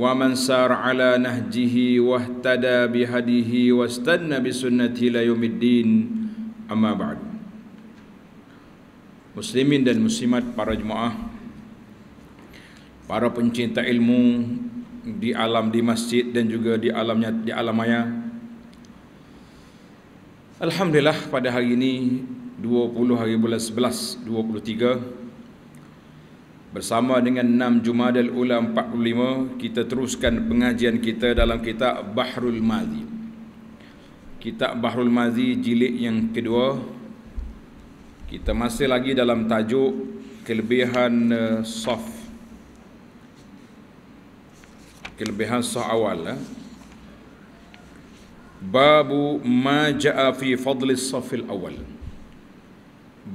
ومن سار على نهجه واهتدى بهديه واستنى بسنته الى يوم الدين اما بعد مسلمين dan muslimat para jemaah para pencinta ilmu di alam di masjid dan juga di alamnya di alam maya alhamdulillah pada hari ini 20 hari bulan 11 23 Bersama dengan 6 Jumadil ulam 45 Kita teruskan pengajian kita dalam kitab Bahrul Mazi Kitab Bahrul Mazi jilid yang kedua Kita masih lagi dalam tajuk Kelebihan uh, eh, Sof Kelebihan Sof awal eh? Babu Maja'a fi Fadlis Sofil Awal Babu Maja'a Fadlis Sofil Awal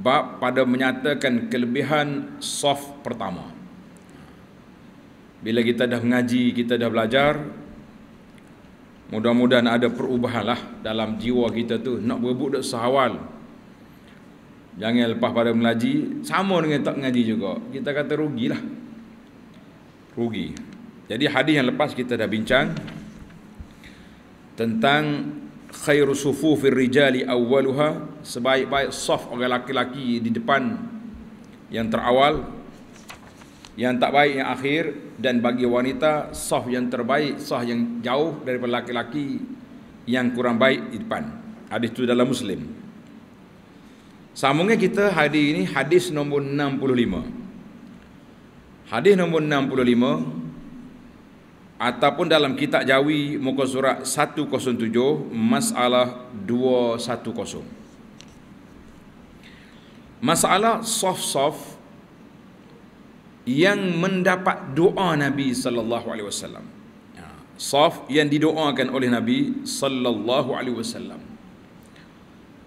bab pada menyatakan kelebihan saf pertama. Bila kita dah mengaji, kita dah belajar, mudah-mudahan ada perubahan lah dalam jiwa kita tu nak berebut dah seawal. Jangan lepas pada mengaji, sama dengan tak mengaji juga. Kita kata rugilah. Rugi. Jadi hadis yang lepas kita dah bincang tentang khairu sufufir rijali awwaluha sebaik-baik saf orang lelaki-lelaki di depan yang terawal yang tak baik yang akhir dan bagi wanita saf yang terbaik saf yang jauh daripada lelaki-lelaki yang kurang baik di depan hadis itu dalam muslim sambungnya kita hadis ini hadis nombor 65 hadis nombor 65 ataupun dalam kitab Jawi muka surat 107 masalah 210 masalah soft soft yang mendapat doa Nabi sallallahu alaihi wasallam ha, saf yang didoakan oleh Nabi sallallahu alaihi wasallam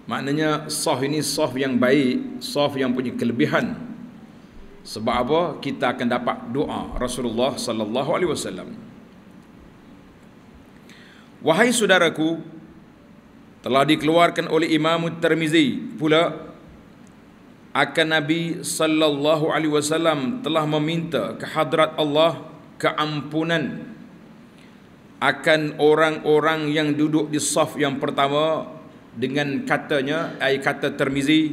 maknanya saf ini saf yang baik saf yang punya kelebihan sebab apa kita akan dapat doa Rasulullah sallallahu alaihi wasallam Wahai saudaraku, telah dikeluarkan oleh Imam Tirmizi pula akan Nabi sallallahu alaihi wasallam telah meminta ke hadrat Allah keampunan akan orang-orang yang duduk di saf yang pertama dengan katanya ai kata Tirmizi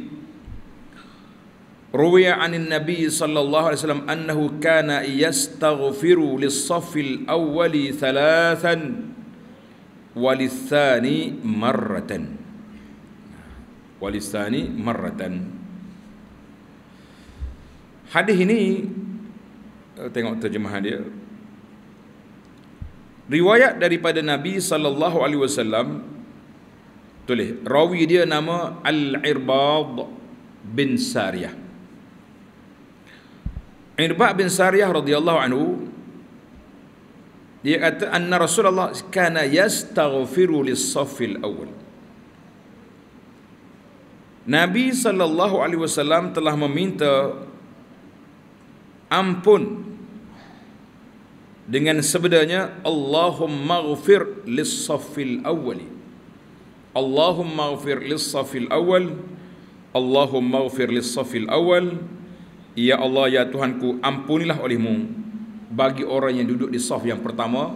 Ruwiya anin Nabi sallallahu alaihi wasallam annahu kana yastaghfiru lis-saffil awwali thalathan walisani marratan walisani marratan hadis ini eh, tengok terjemahan dia riwayat daripada nabi sallallahu alaihi wasallam tulis rawi dia nama al-irbad bin sariyah irbad bin sariyah radhiyallahu anhu dia kata anna Rasulullah kana yastaghfiru lis-saffil awal. Nabi sallallahu alaihi wasallam telah meminta ampun dengan sebenarnya Allahumma ghafir lis-saffil awwali Allahumma ghafir lis-saffil awwal Allahumma ghafir lis-saffil awwal Ya Allah ya Tuhanku ampunilah olehmu bagi orang yang duduk di saf yang pertama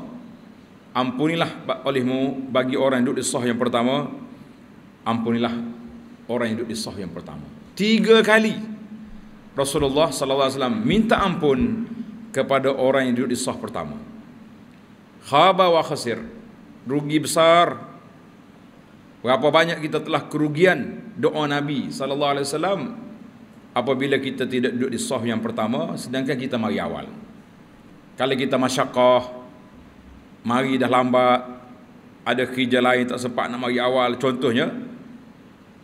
ampunilah olehmu bagi orang yang duduk di saf yang pertama ampunilah orang yang duduk di saf yang pertama tiga kali Rasulullah sallallahu alaihi wasallam minta ampun kepada orang yang duduk di saf pertama khaba wa khasir rugi besar berapa banyak kita telah kerugian doa Nabi sallallahu alaihi wasallam apabila kita tidak duduk di saf yang pertama sedangkan kita mari awal kalau kita masyakah, mari dah lambat, ada kerja lain tak sempat nak mari awal. Contohnya,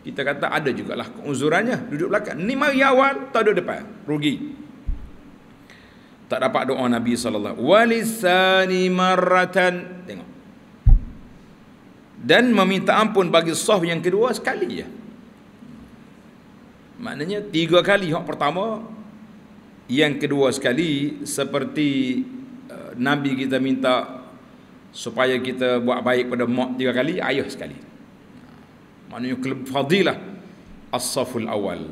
kita kata ada jugalah keunzurannya, duduk belakang. Ni mari awal, tak duduk depan. Rugi. Tak dapat doa Nabi SAW. Walisani maratan. Tengok. Dan meminta ampun bagi sahb yang kedua sekali ya. Maknanya tiga kali. Yang pertama, yang kedua sekali seperti eh, Nabi kita minta supaya kita buat baik pada mak tiga kali, ayah sekali. Maknanya kelab fadilah as-saful awal.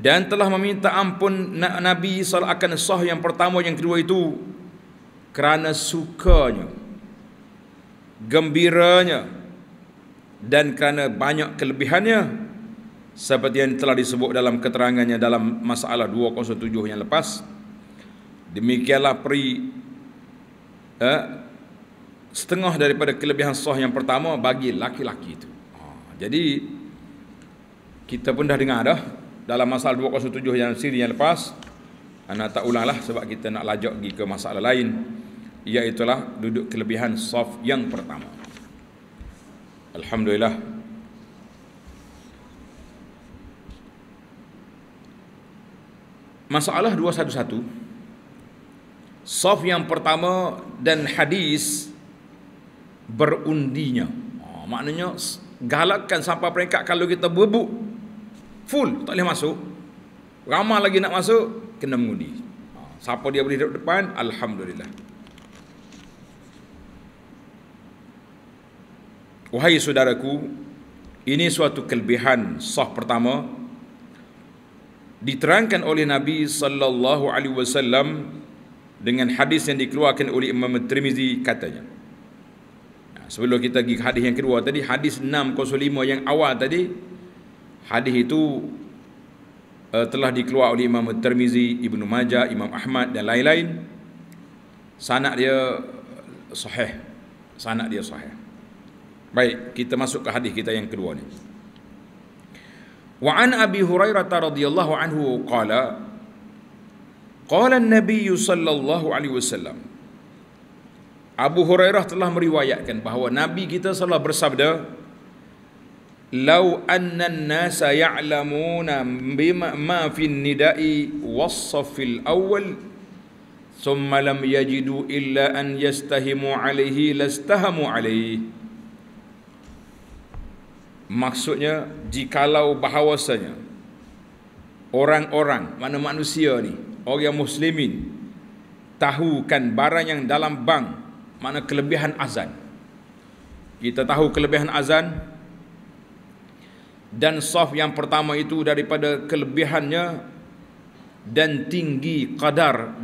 Dan telah meminta ampun Nabi SAW akan sah yang pertama yang kedua itu kerana sukanya, gembiranya dan kerana banyak kelebihannya seperti yang telah disebut dalam keterangannya dalam masalah 207 yang lepas demikianlah peri eh, setengah daripada kelebihan sah yang pertama bagi laki-laki itu ha, jadi kita pun dah dengar dah dalam masalah 207 yang siri yang lepas Anak tak ulang lah sebab kita nak lajak pergi ke masalah lain iaitulah duduk kelebihan sah yang pertama Alhamdulillah masalah 211 saf yang pertama dan hadis berundinya oh, maknanya galakkan sampai peringkat kalau kita berebut full tak boleh masuk ramah lagi nak masuk kena mengundi ha, siapa dia boleh duduk depan Alhamdulillah wahai saudaraku ini suatu kelebihan sah pertama diterangkan oleh Nabi sallallahu alaihi wasallam dengan hadis yang dikeluarkan oleh Imam Tirmizi katanya. Nah, sebelum kita pergi ke hadis yang kedua tadi hadis 605 yang awal tadi hadis itu uh, telah dikeluarkan oleh Imam Tirmizi, Ibnu Majah, Imam Ahmad dan lain-lain. Sanad dia sahih. Sanad dia sahih. Baik, kita masuk ke hadis kita yang kedua ni. Wa an Abi Hurairah radhiyallahu anhu qala qala an-nabi sallallahu alaihi wasallam Abu Hurairah telah meriwayatkan bahawa Nabi kita telah bersabda Lau anna an-nasa ya'lamuna bima ma fi an-nida'i was-saffil awwal thumma lam yajidu illa an yastahimu alayhi lastahamu alayhi maksudnya jikalau bahawasanya orang-orang mana manusia ni orang yang muslimin tahukan barang yang dalam bank mana kelebihan azan kita tahu kelebihan azan dan saf yang pertama itu daripada kelebihannya dan tinggi kadar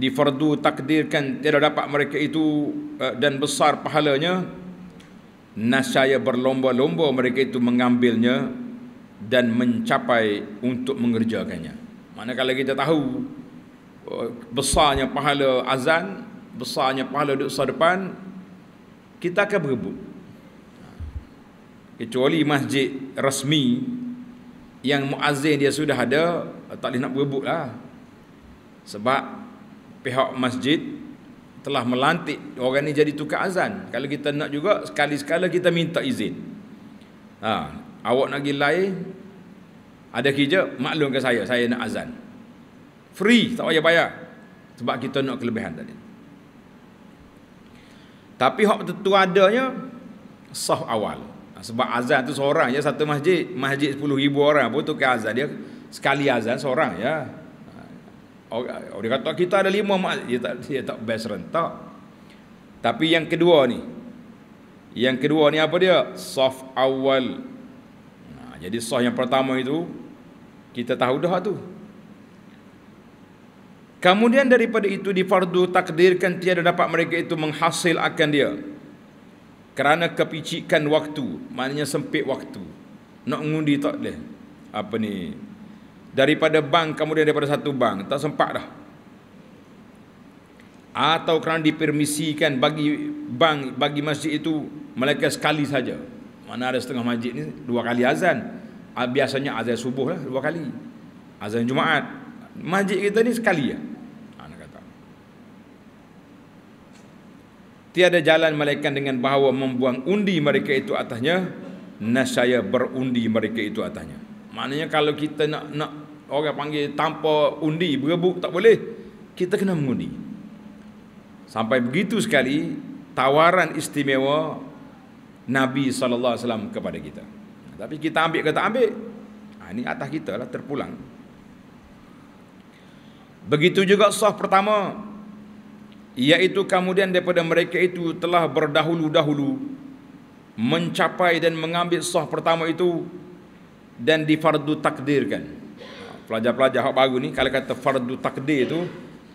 di fardu takdirkan tidak dapat mereka itu eh, dan besar pahalanya nasaya berlomba-lomba mereka itu mengambilnya dan mencapai untuk mengerjakannya. Manakala kita tahu eh, besarnya pahala azan, besarnya pahala duduk depan, kita akan berebut. Kecuali masjid rasmi yang muazzin dia sudah ada, eh, tak boleh nak berebut lah. Sebab pihak masjid telah melantik orang ni jadi tukar azan. Kalau kita nak juga sekali-sekala kita minta izin. Ha, awak nak pergi lain ada kerja maklum ke saya saya nak azan. Free tak payah bayar. Sebab kita nak kelebihan tadi. Tapi hak tentu adanya sah awal. Ha, sebab azan tu seorang je satu masjid, masjid 10,000 orang pun tukar azan dia sekali azan seorang ya. Orang, orang kata kita ada lima mak dia tak dia tak best rentak. Tapi yang kedua ni. Yang kedua ni apa dia? Saf awal. Nah, jadi saf yang pertama itu kita tahu dah tu. Kemudian daripada itu di difardu takdirkan tiada dapat mereka itu menghasil akan dia. Kerana kepicikan waktu, maknanya sempit waktu. Nak ngundi tak boleh. Apa ni? daripada bank kemudian daripada satu bank tak sempat dah atau kerana dipermisikan bagi bank bagi masjid itu mereka sekali saja mana ada setengah masjid ni dua kali azan ah, biasanya azan subuh lah dua kali azan jumaat masjid kita ni sekali ya tiada jalan malaikat dengan bahawa membuang undi mereka itu atasnya nasaya berundi mereka itu atasnya maknanya kalau kita nak nak orang panggil tanpa undi berebut tak boleh kita kena mengundi sampai begitu sekali tawaran istimewa Nabi sallallahu alaihi wasallam kepada kita tapi kita ambil kata ambil ha, ini atas kita lah terpulang begitu juga sah pertama iaitu kemudian daripada mereka itu telah berdahulu-dahulu mencapai dan mengambil sah pertama itu dan difardu takdirkan pelajar-pelajar hak baru ni kalau kata fardu takdir tu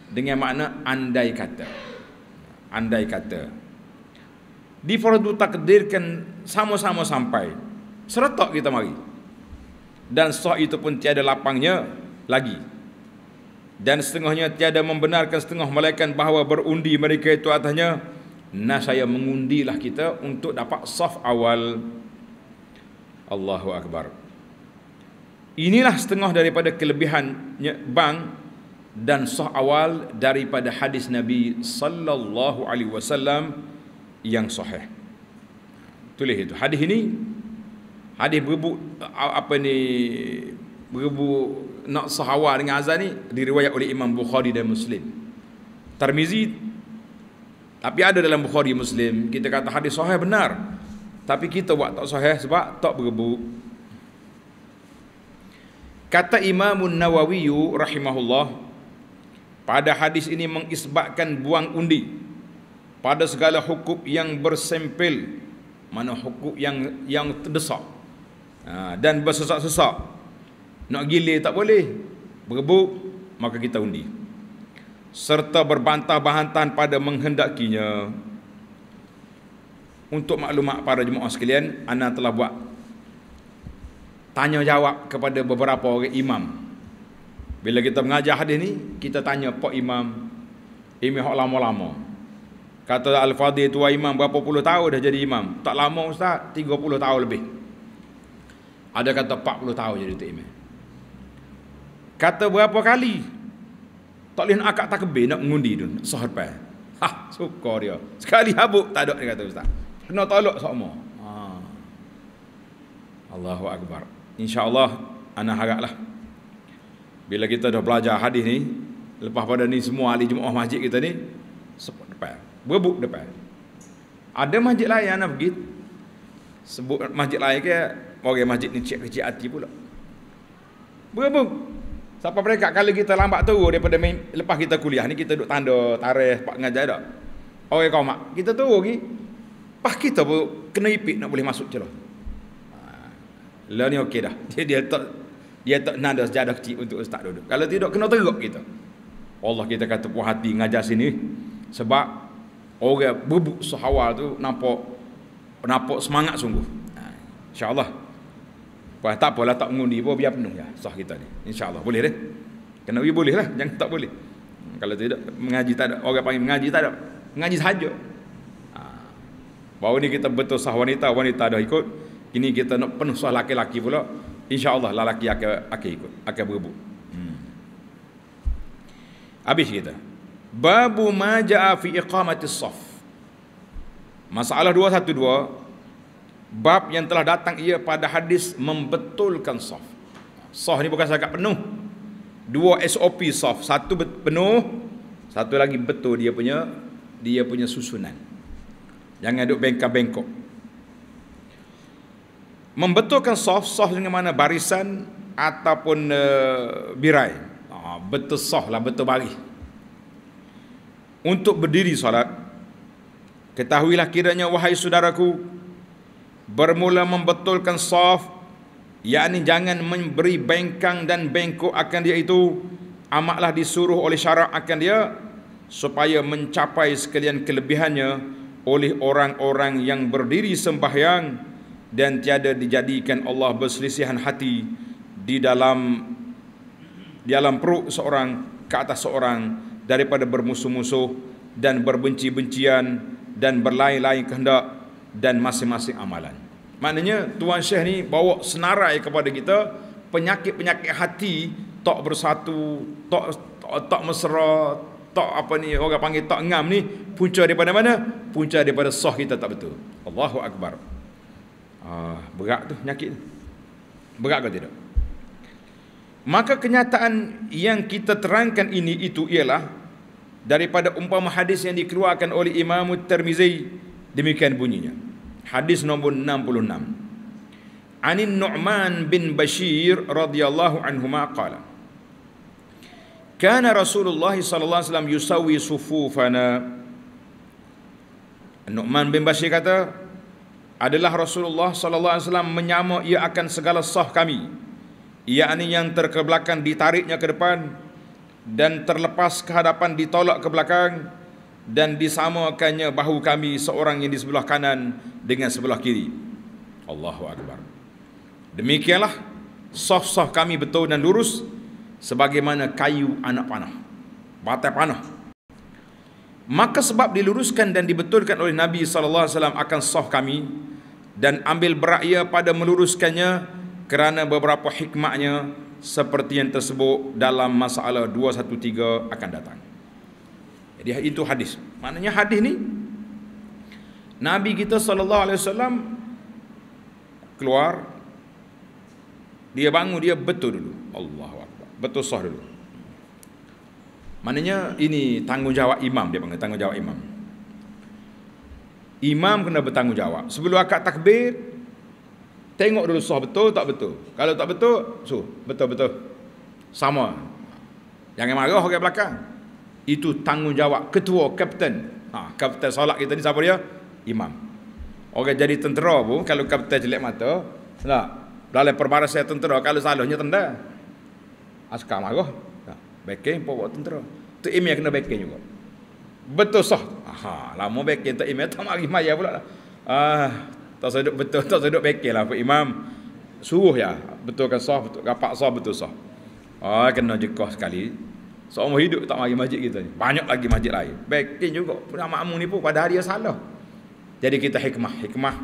dengan makna andai kata. Andai kata. Di fardu takdirkan sama-sama sampai. Seretak kita mari. Dan sah itu pun tiada lapangnya lagi. Dan setengahnya tiada membenarkan setengah malaikat bahawa berundi mereka itu atasnya. Nah saya mengundilah kita untuk dapat saf awal. Allahu Akbar. Inilah setengah daripada kelebihan bang dan sah awal daripada hadis Nabi sallallahu alaihi wasallam yang sahih. Tulis itu. Hadis ini hadis berbu apa ni berbu nak sah awal dengan azan ni diriwayat oleh Imam Bukhari dan Muslim. Tirmizi tapi ada dalam Bukhari Muslim kita kata hadis sahih benar. Tapi kita buat tak sahih sebab tak berbu. Kata Imam Nawawi rahimahullah pada hadis ini mengisbatkan buang undi pada segala hukum yang bersempel, mana hukum yang yang terdesak ha, dan bersesak-sesak nak gile tak boleh berebut maka kita undi serta berbantah-bantahan pada menghendakinya untuk maklumat para jemaah sekalian anda telah buat tanya jawab kepada beberapa orang imam. Bila kita mengajar hadis ni, kita tanya pak imam imam hak lama-lama. Kata Al-Fadhil tua imam berapa puluh tahun dah jadi imam? Tak lama ustaz, 30 tahun lebih. Ada kata 40 tahun jadi tu imam. Kata berapa kali? Tak boleh nak akak takbir nak mengundi tu, nak sahur pai. Ha, suka dia. Sekali habuk tak ada dia kata ustaz. Kena tolak semua. Ha. Allahu akbar insyaAllah anda haraplah bila kita dah belajar hadis ni lepas pada ni semua ahli jemaah masjid kita ni sebut depan berebut depan ada masjid lain yang nak pergi sebut masjid lain ke orang masjid ni cek kecil hati pula berebut siapa mereka kalau kita lambat tu daripada main, lepas kita kuliah ni kita duduk tanda tarikh pak ngajar dah orang kau mak kita tu pergi pas kita pun kena ipik nak boleh masuk celah lah ni okey dah. Dia dia tak dia tak nak dah sejadah kecil untuk ustaz duduk. Kalau tidak kena teruk kita. Allah kita kata puas hati ngajar sini sebab orang bubuk sehawal tu nampak nampak semangat sungguh. Ha, InsyaAllah Wah, tak apalah tak mengundi pun biar penuh ya sah kita ni. Insya-Allah boleh deh. Kena we boleh lah, jangan tak boleh. Hmm, kalau tidak mengaji tak ada, orang panggil mengaji tak ada. Mengaji saja. Ha. Bawa ni kita betul sah wanita, wanita dah ikut. Kini kita nak penuh soal laki-laki pula. InsyaAllah laki akan, akan ikut. Akan berebut. Hmm. Habis kita. Babu maja'a fi iqamati saf. Masalah 212. Bab yang telah datang ia pada hadis membetulkan saf. Saf ni bukan sangat penuh. Dua SOP saf. Satu penuh. Satu lagi betul dia punya dia punya susunan. Jangan duduk bengkak-bengkok membetulkan soft-soft dengan mana barisan ataupun uh, birai. Ah, betul soft lah, betul baris. Untuk berdiri solat, ketahuilah kiranya wahai saudaraku, bermula membetulkan soft, yakni jangan memberi bengkang dan bengkok akan dia itu, amatlah disuruh oleh syarak akan dia, supaya mencapai sekalian kelebihannya oleh orang-orang yang berdiri sembahyang, dan tiada dijadikan Allah berselisihan hati di dalam di dalam perut seorang ke atas seorang daripada bermusuh-musuh dan berbenci-bencian dan berlain-lain kehendak dan masing-masing amalan. Maknanya Tuan Syekh ni bawa senarai kepada kita penyakit-penyakit hati tak bersatu, tak tak, tak mesra, tak apa ni orang panggil tak ngam ni punca daripada mana? Punca daripada soh kita tak betul. Allahu akbar. Ah, berat tu, nyakit tu. Berat ke tidak? Maka kenyataan yang kita terangkan ini itu ialah daripada umpama hadis yang dikeluarkan oleh Imam Tirmizi demikian bunyinya. Hadis nombor 66. Anin Nu'man bin Bashir radhiyallahu anhu ma qala. Kana Rasulullah sallallahu alaihi wasallam yusawi sufufana. Nu'man bin Bashir kata, adalah Rasulullah sallallahu alaihi wasallam menyama ia akan segala sah kami Ia ani yang terkebelakang ditariknya ke depan dan terlepas ke hadapan ditolak ke belakang dan disamakannya bahu kami seorang yang di sebelah kanan dengan sebelah kiri Allahu akbar demikianlah sah-sah kami betul dan lurus sebagaimana kayu anak panah batai panah Maka sebab diluruskan dan dibetulkan oleh Nabi SAW akan sah kami Dan ambil beraya pada meluruskannya Kerana beberapa hikmahnya Seperti yang tersebut dalam masalah 213 akan datang Jadi itu hadis Maknanya hadis ni Nabi kita SAW Keluar Dia bangun dia betul dulu Allahu Akbar Betul sah dulu Maknanya ini tanggungjawab imam dia panggil tanggungjawab imam. Imam kena bertanggungjawab. Sebelum akad takbir tengok dulu sah betul tak betul. Kalau tak betul, so betul betul. Sama. Jangan marah orang belakang. Itu tanggungjawab ketua, kapten. Ha, kapten solat kita ni siapa dia? Imam. Orang jadi tentera pun kalau kapten jelek mata, salah. Dalam perbara saya tentera kalau salahnya tanda. Askar marah. Backing pun buat tentera. Tok yang kena backing juga. Betul sah. Aha, lama backing Tok Imin tak mari maya pula. Lah. Ah, tak sedut betul tak sedut backing lah Pak Imam. Suruh ya, betul kan sah, betul kapak sah betul sah. Ah, kena jekah sekali. Seumur hidup tak mari masjid kita ni. Banyak lagi masjid lain. Backing juga. Pada makmum ni pun pada hari yang salah. Jadi kita hikmah, hikmah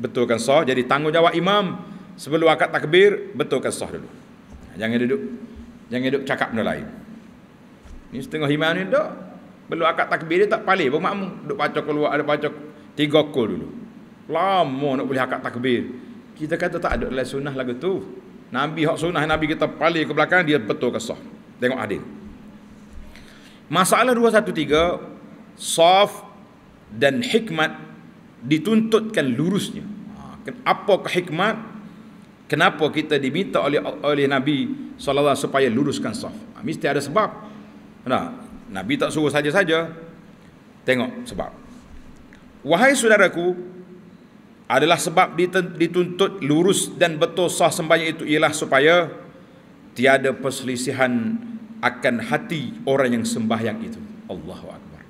Betul kan sah. Jadi tanggungjawab imam sebelum akad takbir Betul kan sah dulu. Jangan duduk Jangan duduk cakap benda lain. Ni setengah imam ni tak. Belum akad takbir dia tak palih pun makmum. Duduk baca keluar, ada baca tiga kul dulu. Lama nak boleh akad takbir. Kita kata tak ada dalam sunnah lagi tu. Nabi hak sunnah Nabi kita palih ke belakang dia betul ke sah. Tengok hadir. Masalah 213 saf dan hikmat dituntutkan lurusnya. Ha, Apakah hikmat? Kenapa kita diminta oleh oleh Nabi SAW supaya luruskan saf? Ah, mesti ada sebab. Nah, Nabi tak suruh saja-saja. Tengok sebab. Wahai saudaraku, adalah sebab dituntut lurus dan betul sah sembahyang itu ialah supaya tiada perselisihan akan hati orang yang sembahyang itu. Allahu Akbar.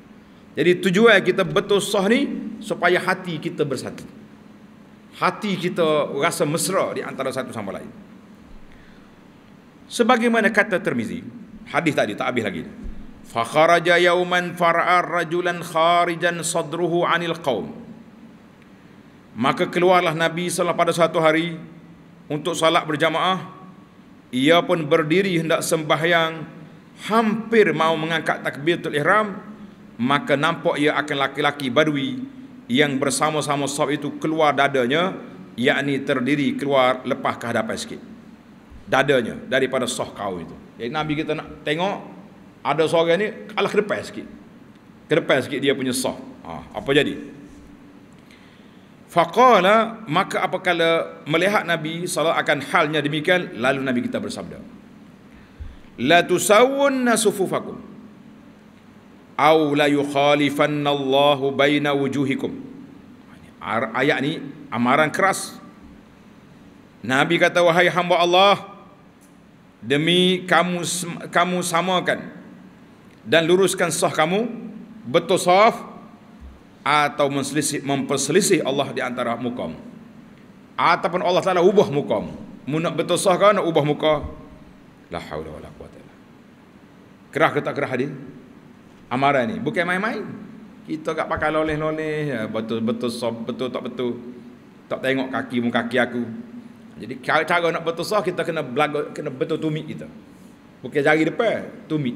Jadi tujuan kita betul sah ni supaya hati kita bersatu hati kita rasa mesra di antara satu sama lain. Sebagaimana kata Tirmizi, hadis tadi tak habis lagi. Fa kharaja yauman far'a rajulan kharijan sadruhu 'anil qaum. Maka keluarlah Nabi SAW pada satu hari untuk salat berjamaah. Ia pun berdiri hendak sembahyang hampir mau mengangkat takbiratul ihram maka nampak ia akan laki-laki badui yang bersama-sama sob itu keluar dadanya yakni terdiri keluar lepas ke hadapan sikit dadanya daripada soh kau itu jadi Nabi kita nak tengok ada seorang ini kalah kerepas sikit kerepas sikit dia punya soh ha, apa jadi faqala maka apakala melihat Nabi salah akan halnya demikian lalu Nabi kita bersabda La latusawunna sufufakum au la yukhalifannallahu baina wujuhikum ayat ni amaran keras nabi kata wahai hamba Allah demi kamu kamu samakan dan luruskan sah kamu betul sah atau menselisih memperselisih Allah di antara mukam ataupun Allah Taala ubah mukam mu nak betul sah kan nak ubah muka la haula wala quwata illa kerah ke tak kerah dia amaran ni bukan main-main kita agak pakai loleh-loleh ya, betul betul sob, betul tak betul tak tengok kaki muka kaki aku jadi cara-cara nak betul sah kita kena belaga, kena betul tumit kita bukan jari depan tumit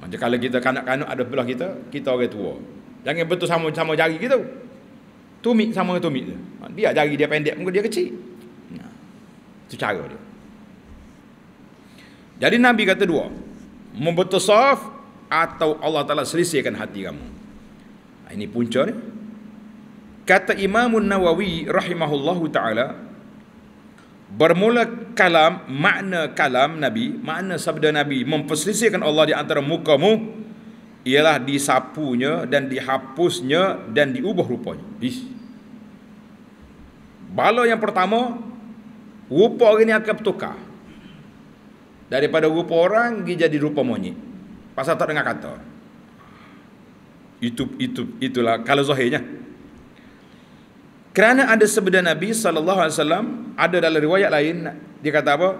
macam kalau kita kanak-kanak ada belah kita kita orang tua jangan betul sama sama jari kita tumit sama tumit dia biar jari dia pendek muka dia kecil nah itu cara dia jadi nabi kata dua membetul sah atau Allah Ta'ala selisihkan hati kamu. Ah, ini punca ni. Kata Imam Nawawi rahimahullahu ta'ala, bermula kalam, makna kalam Nabi, makna sabda Nabi, memperselisihkan Allah di antara mukamu, ialah disapunya dan dihapusnya dan diubah rupanya. Ish. Bala yang pertama, rupa orang ini akan bertukar. Daripada rupa orang, dia jadi rupa monyet. Pasal tak dengar kata. Itu itu itulah kalau zahirnya. Kerana ada sebenar Nabi saw ada dalam riwayat lain dia kata apa?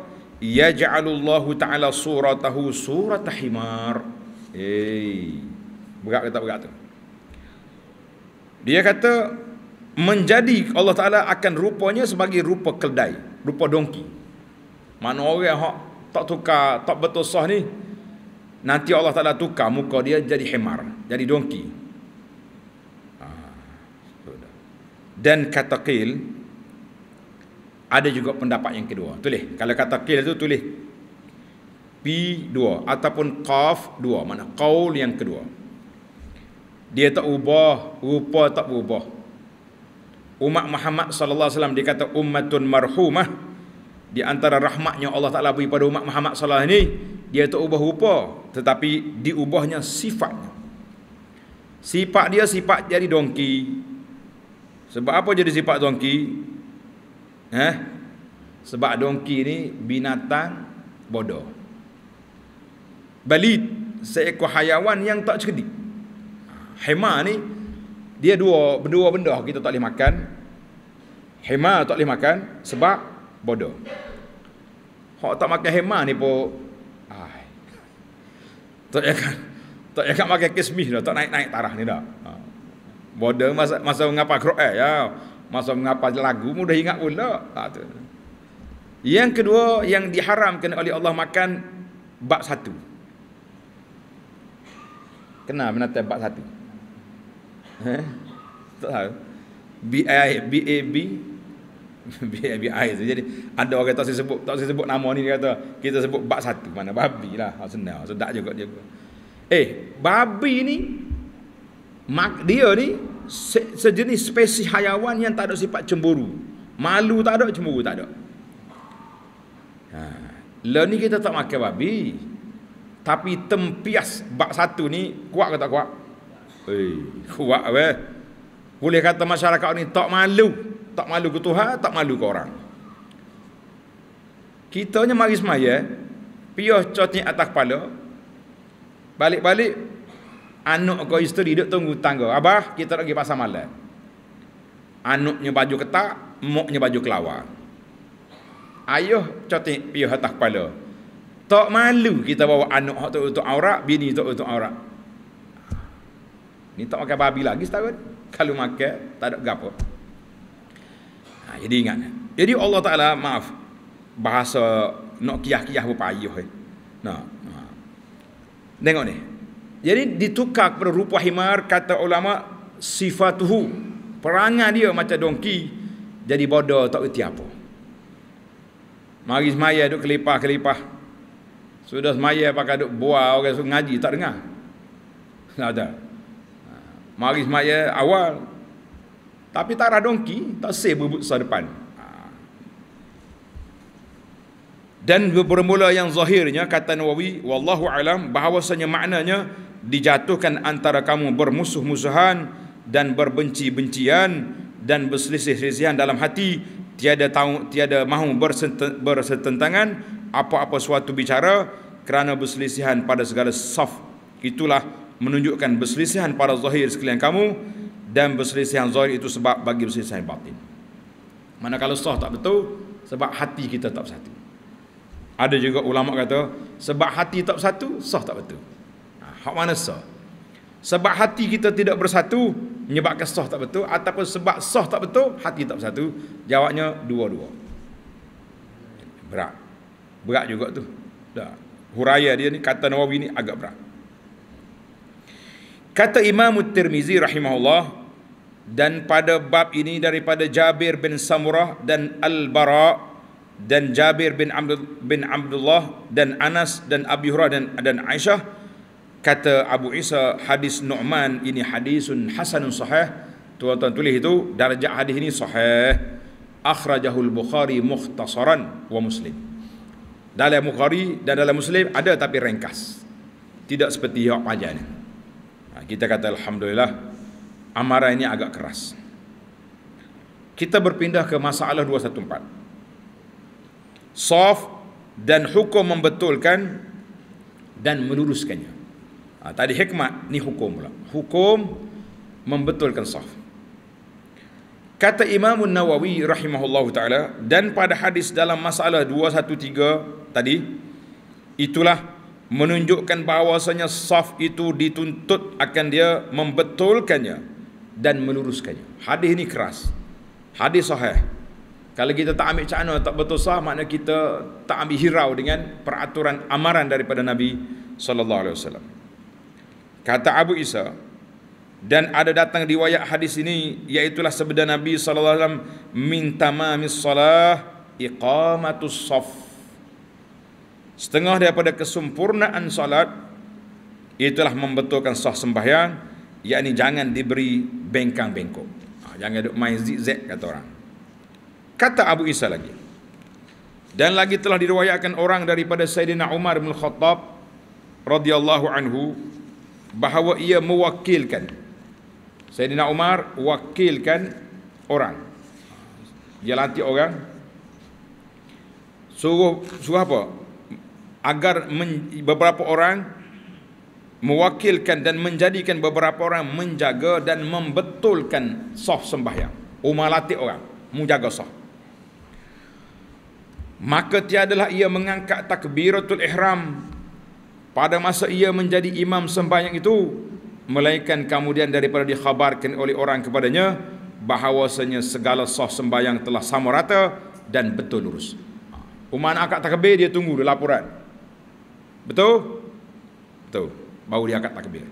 Ya Yaj'alullahu ta'ala suratahu surat himar. Hei. Berat kata berat tu. Dia kata menjadi Allah Taala akan rupanya sebagai rupa keldai, rupa dongki. Mana orang yang tak tukar, tak betul sah ni, Nanti Allah Ta'ala tukar muka dia jadi himar. Jadi donki. Ah, Dan kata qil. Ada juga pendapat yang kedua. Tulis. Kalau kata qil itu tulis. P2. Ataupun qaf 2. Mana qaul yang kedua. Dia tak ubah. Rupa tak ubah. Umat Muhammad SAW dikata ummatun marhumah di antara rahmatnya Allah Taala bagi pada umat Muhammad sallallahu alaihi ni dia tak ubah rupa tetapi diubahnya sifatnya sifat dia sifat jadi dongki sebab apa jadi sifat dongki eh sebab dongki ni binatang bodoh balit seekor hayawan yang tak cerdik hema ni dia dua dua benda kita tak boleh makan hema tak boleh makan sebab bodoh. Hak tak makan hema ni pun ai. Tak ya kan? Tak ya kan makan kismis dah, tak naik-naik tarah ni dah. Ha. Bodoh masa masa mengapa eh, ya. Masa mengapa lagu mudah ingat pula. Ha, tu. Yang kedua yang diharamkan oleh Allah makan bab satu. Kena menata bab satu. Eh? Tak tahu. B A B A B biar biar air tu. Jadi ada orang tak saya sebut tak saya sebut nama ni dia kata kita sebut bab satu mana babi lah. Ha senang ha, sedap juga dia. Eh, babi ni mak dia ni se, sejenis spesies hayawan yang tak ada sifat cemburu. Malu tak ada, cemburu tak ada. Ha. Lah ni kita tak makan babi. Tapi tempias bab satu ni kuat ke tak kuat? Eh, kuat weh. Boleh kata masyarakat ni tak malu tak malu ke Tuhan, tak malu ke orang. Kitanya mari semaya, piyah cotik atas kepala, balik-balik, anak kau isteri duduk tunggu tangga. Abah, kita nak pergi pasar malam. Anaknya baju ketak, moknya baju kelawar. Ayuh cotik piyah atas kepala. Tak malu kita bawa anak hak tok untuk aurat, bini tok untuk aurat. Ni tak pakai babi lagi setahun. Kalau makan, tak ada gapo. Ha, jadi ingat. Jadi Allah Ta'ala, maaf. Bahasa nak kiyah-kiyah pun payuh. Eh. Nah, ha. Tengok ni. Jadi ditukar kepada rupa himar, kata ulama, sifatuhu. Perangan dia macam donki. Jadi bodoh tak kerti apa. Mari semaya duduk kelipah-kelipah. Sudah semaya pakai duduk buah orang suruh ngaji tak dengar. Tak ada. Ha, mari semaya awal tapi tak arah dongki, tak save berbuksa depan. Ha. Dan bermula yang zahirnya kata Nawawi wallahu alam bahawasanya maknanya dijatuhkan antara kamu bermusuh-musuhan dan berbenci-bencian dan berselisih-selisihan dalam hati tiada tahu tiada mahu bersetentangan apa-apa suatu bicara kerana berselisihan pada segala saf itulah menunjukkan berselisihan para zahir sekalian kamu dan berselisihan zahir itu sebab bagi berselisihan batin. Mana kalau sah tak betul sebab hati kita tak bersatu. Ada juga ulama kata sebab hati tak bersatu sah tak betul. Ha, hak mana sah? Sebab hati kita tidak bersatu menyebabkan sah tak betul ataupun sebab sah tak betul hati tak bersatu? Jawabnya dua-dua. Berat. Berat juga tu. Dah Huraya dia ni kata Nawawi ni agak berat. Kata Imam Tirmizi rahimahullah dan pada bab ini daripada Jabir bin Samurah dan Al-Bara dan Jabir bin Abdul bin Abdullah dan Anas dan Abi Hurairah dan, dan Aisyah kata Abu Isa hadis Nu'man ini hadisun hasanun sahih tuan-tuan tulis itu darjah hadis ini sahih akhrajahul Bukhari mukhtasaran wa Muslim dalam Bukhari dan dalam Muslim ada tapi ringkas tidak seperti yang panjang ha, kita kata alhamdulillah amaran ini agak keras. Kita berpindah ke masalah 214. Saf dan hukum membetulkan dan meluruskannya. Ha, tadi hikmat, ni hukum pula. Hukum membetulkan saf. Kata Imam Nawawi rahimahullah ta'ala dan pada hadis dalam masalah 213 tadi, itulah menunjukkan bahawasanya saf itu dituntut akan dia membetulkannya dan meluruskannya. Hadis ini keras. Hadis sahih. Kalau kita tak ambil cakna tak betul sah makna kita tak ambil hirau dengan peraturan amaran daripada Nabi sallallahu alaihi wasallam. Kata Abu Isa dan ada datang riwayat hadis ini iaitu sebeda Nabi sallallahu alaihi wasallam min tamamis salah iqamatus saf. Setengah daripada kesempurnaan salat itulah membetulkan sah sembahyang yakni jangan diberi bengkang bengkok ha, jangan duk main zigzag kata orang kata Abu Isa lagi dan lagi telah diriwayatkan orang daripada Sayyidina Umar bin Khattab radhiyallahu anhu bahawa ia mewakilkan Sayyidina Umar wakilkan orang dia lantik orang suruh suruh apa agar men, beberapa orang mewakilkan dan menjadikan beberapa orang menjaga dan membetulkan soh sembahyang. Umar latih orang, menjaga soh. Maka tiadalah ia mengangkat takbiratul ihram pada masa ia menjadi imam sembahyang itu melainkan kemudian daripada dikhabarkan oleh orang kepadanya bahawasanya segala soh sembahyang telah sama rata dan betul lurus. Umar nak angkat takbir dia tunggu dia laporan. Betul? Betul baru dia angkat takbir.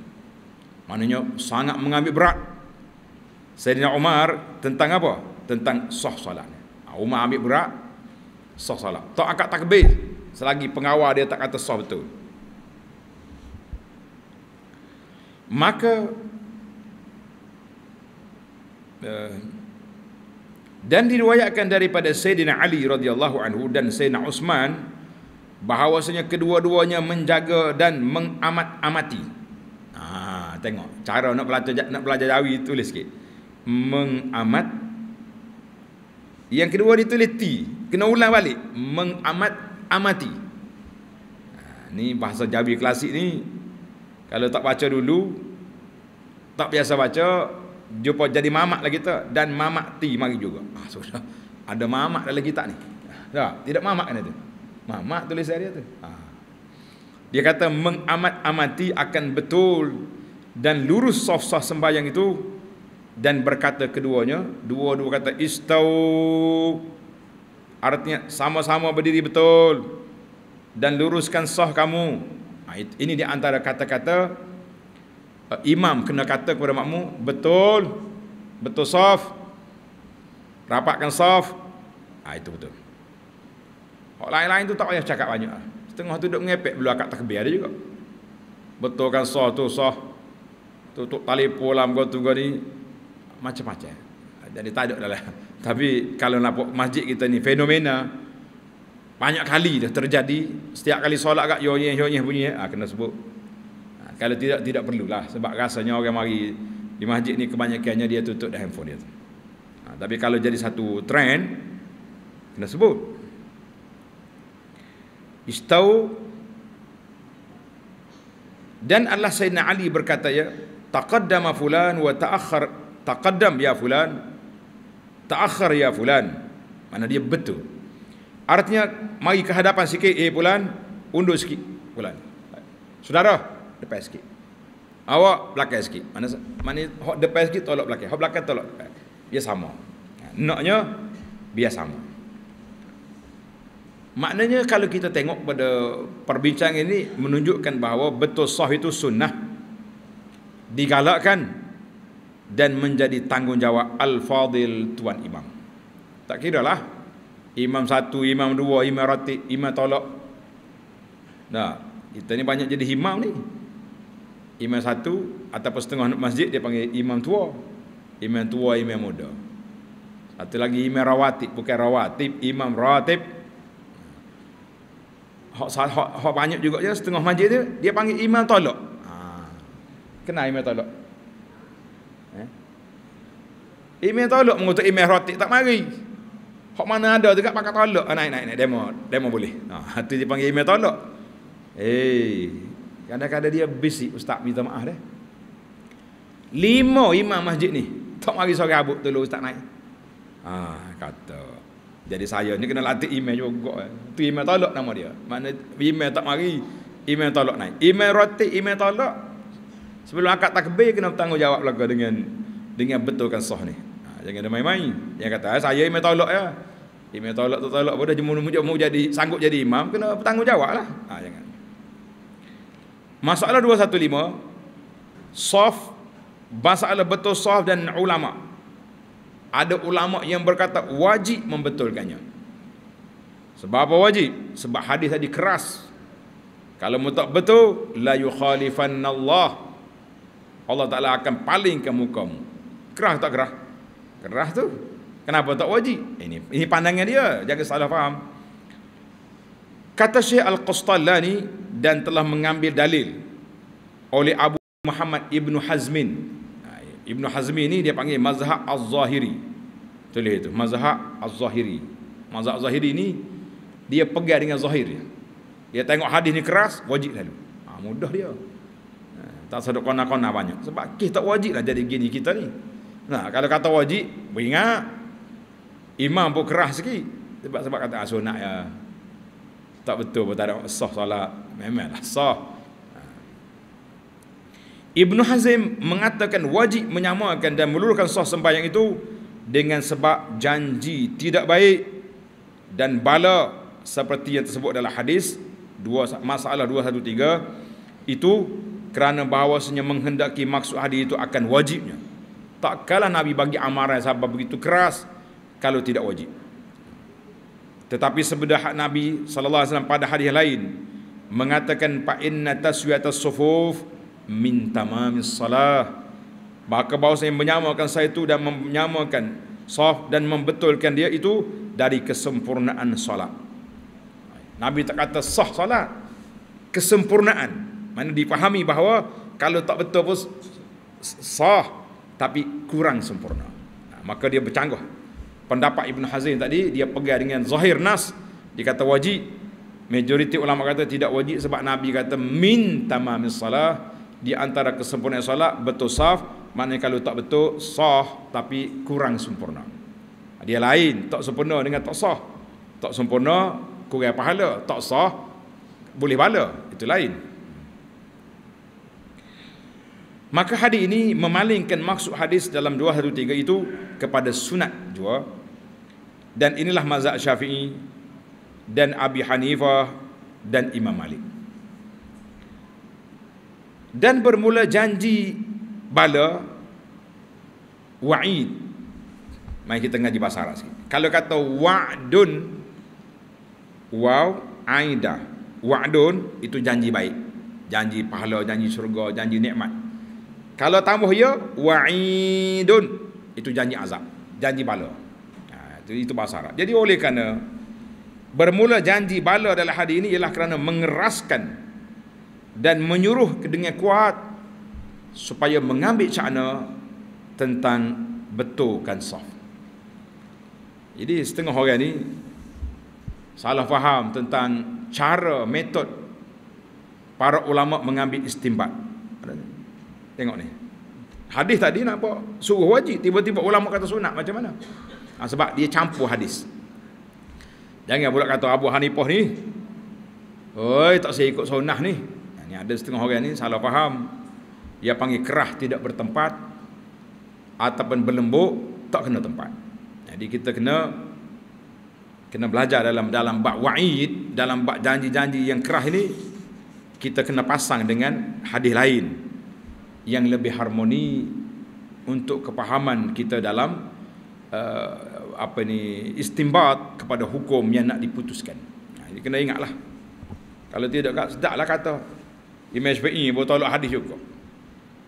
Maknanya sangat mengambil berat. Sayyidina Umar tentang apa? Tentang sah solatnya. Ah, Umar ambil berat sah solat. Tak angkat takbir selagi pengawal dia tak kata sah betul. Maka eh, dan diriwayatkan daripada Sayyidina Ali radhiyallahu anhu dan Sayyidina Uthman bahawasanya kedua-duanya menjaga dan mengamat-amati. Ha, tengok cara nak belajar nak belajar Jawi tulis sikit. Mengamat yang kedua ditulis ti, kena ulang balik mengamat-amati. Ha, ni bahasa Jawi klasik ni kalau tak baca dulu tak biasa baca jumpa jadi mamak lagi tak dan mamak ti mari juga. Ha, so, ada mamak dalam kitab ni. Tak, ha, tidak mamak kan itu. Ha, Mak, tulis dia tu. Ha. Dia kata mengamat-amati akan betul dan lurus sah-sah sembahyang itu dan berkata keduanya, dua-dua kata istau artinya sama-sama berdiri betul dan luruskan sah kamu. Ah, ini di antara kata-kata eh, imam kena kata kepada makmum, betul, betul sah, rapatkan sah, ah, itu betul. Orang lain-lain tu tak payah cakap banyak. Setengah tu duduk mengepek belu akad takbir ada juga. Betulkan sah tu sah. Tutup tali polam kau tu kau macam-macam. Jadi tak ada dalam. Tapi kalau nampak masjid kita ni fenomena banyak kali dah terjadi setiap kali solat agak yonyeh yonyeh bunyi ah ha, kena sebut. Ha, kalau tidak tidak perlulah sebab rasanya orang mari di masjid ni kebanyakannya dia tutup dah handphone dia. Ha, tapi kalau jadi satu trend kena sebut istau dan Allah Sayyidina Ali berkata ya taqaddama fulan wa ta'akhkhar taqaddam ya fulan ta'akhkhar ya fulan mana dia betul artinya mari ke hadapan sikit eh fulan undur sikit fulan saudara depan sikit awak belakang sikit mana mana hok depan sikit tolak belakang hok belakang tolak depan dia sama naknya biar sama Maknanya kalau kita tengok pada perbincangan ini menunjukkan bahawa betul sah itu sunnah digalakkan dan menjadi tanggungjawab al-fadil tuan imam. Tak kira lah imam satu, imam dua, imam rati, imam tolak. Nah, kita ni banyak jadi imam ni. Imam satu ataupun setengah masjid dia panggil imam tua. Imam tua, imam muda. Satu lagi imam rawatib, bukan rawatib, imam rawatib hak hak hak banyak juga je setengah masjid tu dia panggil imam tolak. Ha. Ah. Kena imam tolak. Eh? Imam tolak mengutuk imam rotik tak mari. Hak mana ada juga pakai tolak ha, ah, naik naik naik demo demo boleh. Ha tu dia panggil imam tolak. Eh kadang-kadang dia bisik ustaz minta maaf deh. Lima imam masjid ni tak mari sore abuk tu ustaz naik. Ha kata. Jadi saya ni kena latih email juga. Eh. Tu email tolak nama dia. Mana email tak mari, email tolak naik. Email roti, email tolak. Sebelum akad takbir kena bertanggungjawab lagu dengan dengan betulkan sah ni. Ha, jangan ada main-main. Yang kata eh, saya email tolak ya. Imam tolak tu tolak bodoh jemu mujak mu jadi sanggup jadi imam kena bertanggungjawab lah. Ha, jangan. Masalah 215 saf masalah betul saf dan ulama ada ulama yang berkata wajib membetulkannya. Sebab apa wajib? Sebab hadis tadi keras. Kalau mu tak betul, la yukhalifanna Allah. Allah Taala akan paling kamu kamu. mu. Keras tak keras? Keras tu. Kenapa tak wajib? Ini ini pandangan dia. jaga salah faham. Kata Syekh Al-Qustalani dan telah mengambil dalil oleh Abu Muhammad Ibn Hazmin Ibn Hazmi ini dia panggil mazhab az-zahiri. Tulis itu mazhab az-zahiri. Mazhab az-zahiri ini dia pegang dengan zahir dia. tengok hadis ni keras, wajib lalu. Ha, mudah dia. Ha, tak sedok kona-kona banyak. Sebab kisah tak wajib lah jadi gini kita ni. Nah, kalau kata wajib, beringat. Imam pun keras sikit. Sebab sebab kata ah, sunat ya. Tak betul pun tak ada sah salat. Memang lah sah. Ibn Hazim mengatakan wajib menyamakan dan melurukan sah sembahyang itu dengan sebab janji tidak baik dan bala seperti yang tersebut dalam hadis dua, masalah 213 itu kerana bahawasanya menghendaki maksud hadis itu akan wajibnya tak kalah Nabi bagi amaran sahabat begitu keras kalau tidak wajib tetapi sebedah hak Nabi sallallahu alaihi wasallam pada hadis lain mengatakan fa inna taswiyatas sufuf min tamamis ya salah maka bahawa saya menyamakan saya itu dan menyamakan sah dan membetulkan dia itu dari kesempurnaan salat Nabi tak kata sah salat kesempurnaan mana dipahami bahawa kalau tak betul pun sah tapi kurang sempurna maka dia bercanggah pendapat Ibn Hazim tadi dia pegang dengan zahir nas dia kata wajib majoriti ulama kata tidak wajib sebab Nabi kata min tamamis ya salah di antara kesempurnaan solat betul sah, maknanya kalau tak betul sah tapi kurang sempurna dia lain tak sempurna dengan tak sah tak sempurna kurang pahala tak sah boleh pahala itu lain maka hadis ini memalingkan maksud hadis dalam dua hari tiga itu kepada sunat jua dan inilah mazhab Syafi'i dan Abi Hanifah dan Imam Malik dan bermula janji bala wa'id mai kita ngaji bahasa Arab sikit kalau kata wa'dun waw aida wa'dun itu janji baik janji pahala janji syurga janji nikmat kalau tambah ya wa'idun itu janji azab janji bala ha, itu, itu bahasa Arab jadi oleh kerana bermula janji bala dalam hadis ini ialah kerana mengeraskan dan menyuruh dengan kuat supaya mengambil cakna tentang betulkan saf. Jadi setengah orang ni salah faham tentang cara metod para ulama mengambil istimbat. Tengok ni. Hadis tadi nak apa? Suruh wajib. Tiba-tiba ulama kata sunat macam mana? Ha, sebab dia campur hadis. Jangan pula kata Abu Hanifah ni. Oi, tak saya ikut sunnah ni ni ada setengah orang ni salah faham. Dia panggil kerah tidak bertempat ataupun berlembuk tak kena tempat. Jadi kita kena kena belajar dalam dalam bab wa'id, dalam bab janji-janji yang kerah ini kita kena pasang dengan hadis lain yang lebih harmoni untuk kepahaman kita dalam uh, apa ni istimbat kepada hukum yang nak diputuskan. Jadi kena ingatlah. Kalau tidak kat sedaklah kata Imam Syafi'i buat tolak hadis juga.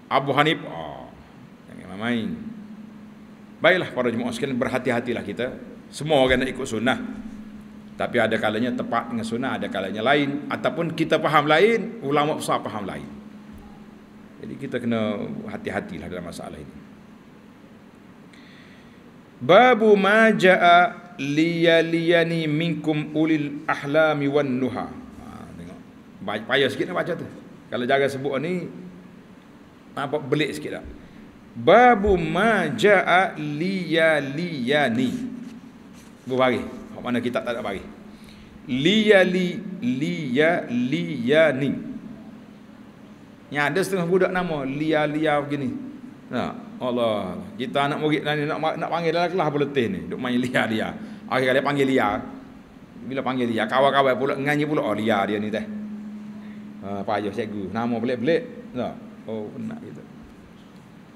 Abu Hanifah. Oh, jangan main, main. Baiklah para jemaah sekalian berhati-hatilah kita. Semua orang nak ikut sunnah. Tapi ada kalanya tepat dengan sunnah, ada kalanya lain. Ataupun kita faham lain, ulama besar faham lain. Jadi kita kena hati-hatilah dalam masalah ini. Babu ma ja'a liyaliyani minkum ulil ahlami wan nuha. Ha, tengok. Payah sikit nak baca tu. Kalau jaga sebut ni nampak belik sikit tak? Babu ma ja'a liyaliyani. Berapa bagi. Kat mana kita tak ada bagi? Liyali liyaliyani. Yang ada setengah budak nama liyalia begini. Nah, Allah. Kita anak murid ni nak nak panggil dalam kelas boleh ni. Duk main liyalia. Akhir kali panggil liya. Bila panggil liya, kawan-kawan pula nganyi pula oh liya dia ni teh. Ha, payah cikgu. Nama belik-belik. Tak? Oh, penat gitu.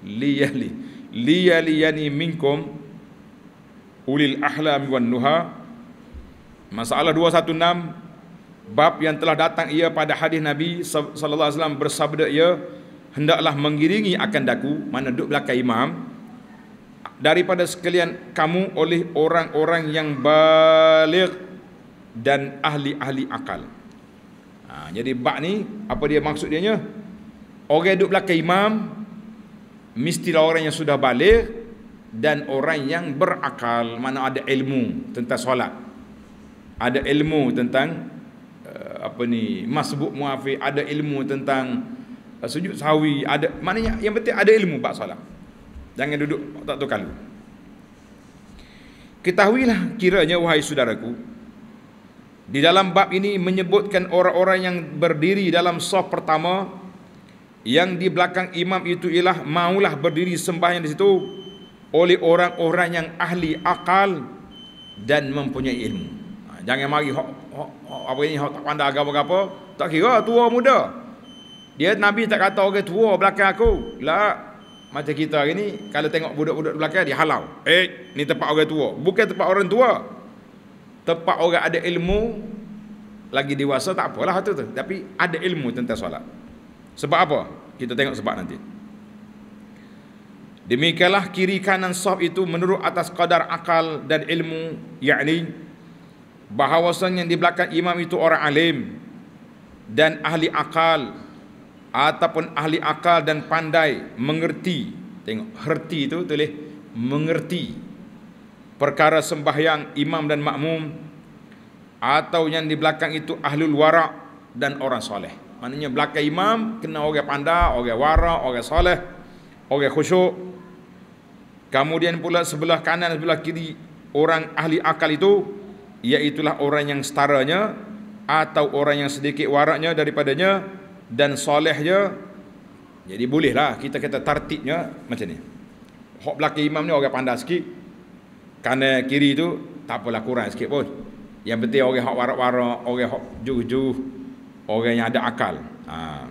Liyali. Liyaliyani minkum ulil ahlam wan nuha. Masalah 216. Bab yang telah datang ia pada hadis Nabi SAW bersabda ia. Hendaklah mengiringi akan daku. Mana duduk belakang imam. Daripada sekalian kamu oleh orang-orang yang balik dan ahli-ahli akal. Ha, jadi bak ni apa dia maksud dia Orang yang duduk belakang imam mestilah orang yang sudah balik dan orang yang berakal mana ada ilmu tentang solat. Ada ilmu tentang uh, apa ni masbuk muafi, ada ilmu tentang uh, sujud sahwi, ada maknanya yang penting ada ilmu bab solat. Jangan duduk tak tukar. Ketahuilah kiranya wahai saudaraku, di dalam bab ini menyebutkan orang-orang yang berdiri dalam soh pertama Yang di belakang imam itu ialah maulah berdiri sembahyang di situ Oleh orang-orang yang ahli akal dan mempunyai ilmu ha, Jangan mari hok, hok, hok, apa ini, hok tak pandai agama-agama Tak kira tua muda dia Nabi tak kata orang okay, tua belakang aku. Lah macam kita hari ni kalau tengok budak-budak belakang dia halau. Eh, ni tempat orang tua. Bukan tempat orang tua. Tempat orang ada ilmu lagi dewasa tak apalah tu tu. Tapi ada ilmu tentang solat. Sebab apa? Kita tengok sebab nanti. Demikianlah kiri kanan sof itu menurut atas kadar akal dan ilmu yakni bahawasanya di belakang imam itu orang alim dan ahli akal ataupun ahli akal dan pandai mengerti tengok herti itu tulis mengerti perkara sembahyang imam dan makmum atau yang di belakang itu ahlul wara' dan orang soleh. Maknanya belakang imam kena orang pandai, orang wara', orang soleh, orang khusyuk. Kemudian pula sebelah kanan sebelah kiri orang ahli akal itu ialah orang yang setaranya atau orang yang sedikit wara'nya daripadanya dan solehnya. Jadi bolehlah kita kata tartibnya macam ni. Hok belakang imam ni orang pandai sikit, kanan kiri tu tak apalah kurang sikit pun. Yang penting orang hak warak-warak, orang hak juh-juh, orang yang ada akal. Ha.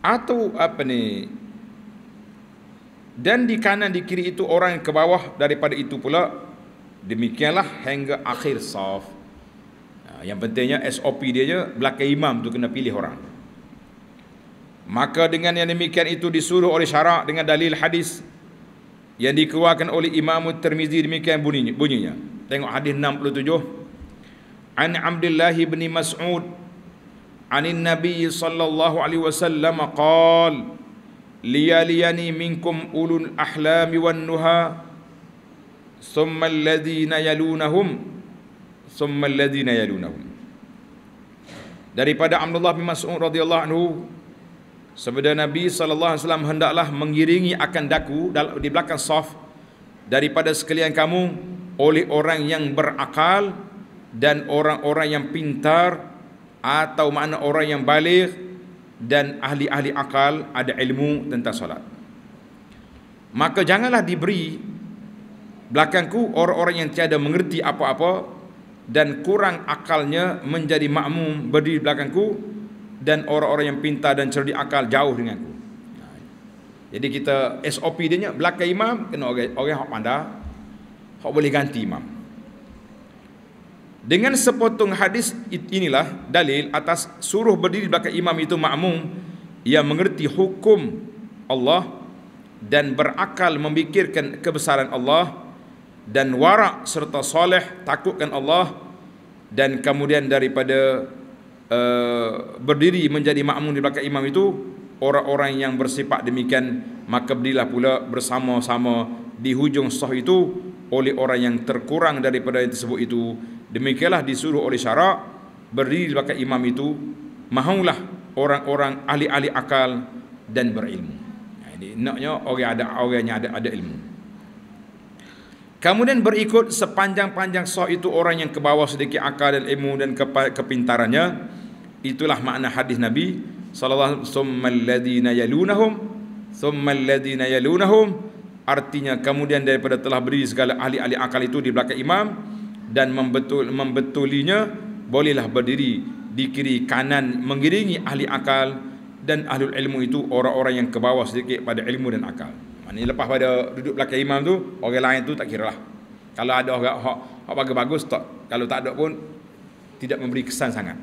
Atau apa ni? Dan di kanan di kiri itu orang ke bawah daripada itu pula demikianlah hingga akhir saf. Ha. yang pentingnya SOP dia je belakang imam tu kena pilih orang. Maka dengan yang demikian itu disuruh oleh syarak dengan dalil hadis yang dikeluarkan oleh Imam Tirmizi demikian bunyinya, bunyinya. Tengok hadis 67. An Abdullah bin Mas'ud an Nabi sallallahu alaihi wasallam qaal liyaliyani minkum ulul ahlami wan nuha thumma alladhina yalunahum thumma alladhina yalunahum daripada Abdullah bin Mas'ud radhiyallahu anhu Sebenarnya Nabi SAW hendaklah mengiringi akan daku di belakang saf daripada sekalian kamu oleh orang yang berakal dan orang-orang yang pintar atau makna orang yang balik dan ahli-ahli akal ada ilmu tentang solat. Maka janganlah diberi belakangku orang-orang yang tiada mengerti apa-apa dan kurang akalnya menjadi makmum berdiri belakangku dan orang-orang yang pintar dan cerdik akal jauh dengan aku. Jadi kita SOP dia nya belakang imam kena orang orang hak pandai hak boleh ganti imam. Dengan sepotong hadis inilah dalil atas suruh berdiri belakang imam itu makmum yang mengerti hukum Allah dan berakal memikirkan kebesaran Allah dan warak serta soleh takutkan Allah dan kemudian daripada Eh, berdiri menjadi makmum di belakang imam itu orang-orang yang bersifat demikian maka berdirilah pula bersama-sama di hujung sah itu oleh orang yang terkurang daripada yang tersebut itu demikianlah disuruh oleh syarak berdiri di belakang imam itu mahulah orang-orang ahli-ahli akal dan berilmu. Ini naknya orang ada orangnya ada ada ilmu. Kemudian berikut sepanjang-panjang sah itu orang yang ke bawah sedikit akal dan ilmu dan kepintarannya. Itulah makna hadis Nabi sallallahu alaihi wasallam summal ladina yalunahum summal ladina yalunahum artinya kemudian daripada telah beri segala ahli-ahli akal itu di belakang imam dan membetul membetulinya bolehlah berdiri di kiri kanan mengiringi ahli akal dan ahli ilmu itu orang-orang yang ke bawah sedikit pada ilmu dan akal. Ini lepas pada duduk belakang imam tu, orang lain tu tak kira lah. Kalau ada orang hak hak bagus-bagus tak. Kalau tak ada pun tidak memberi kesan sangat.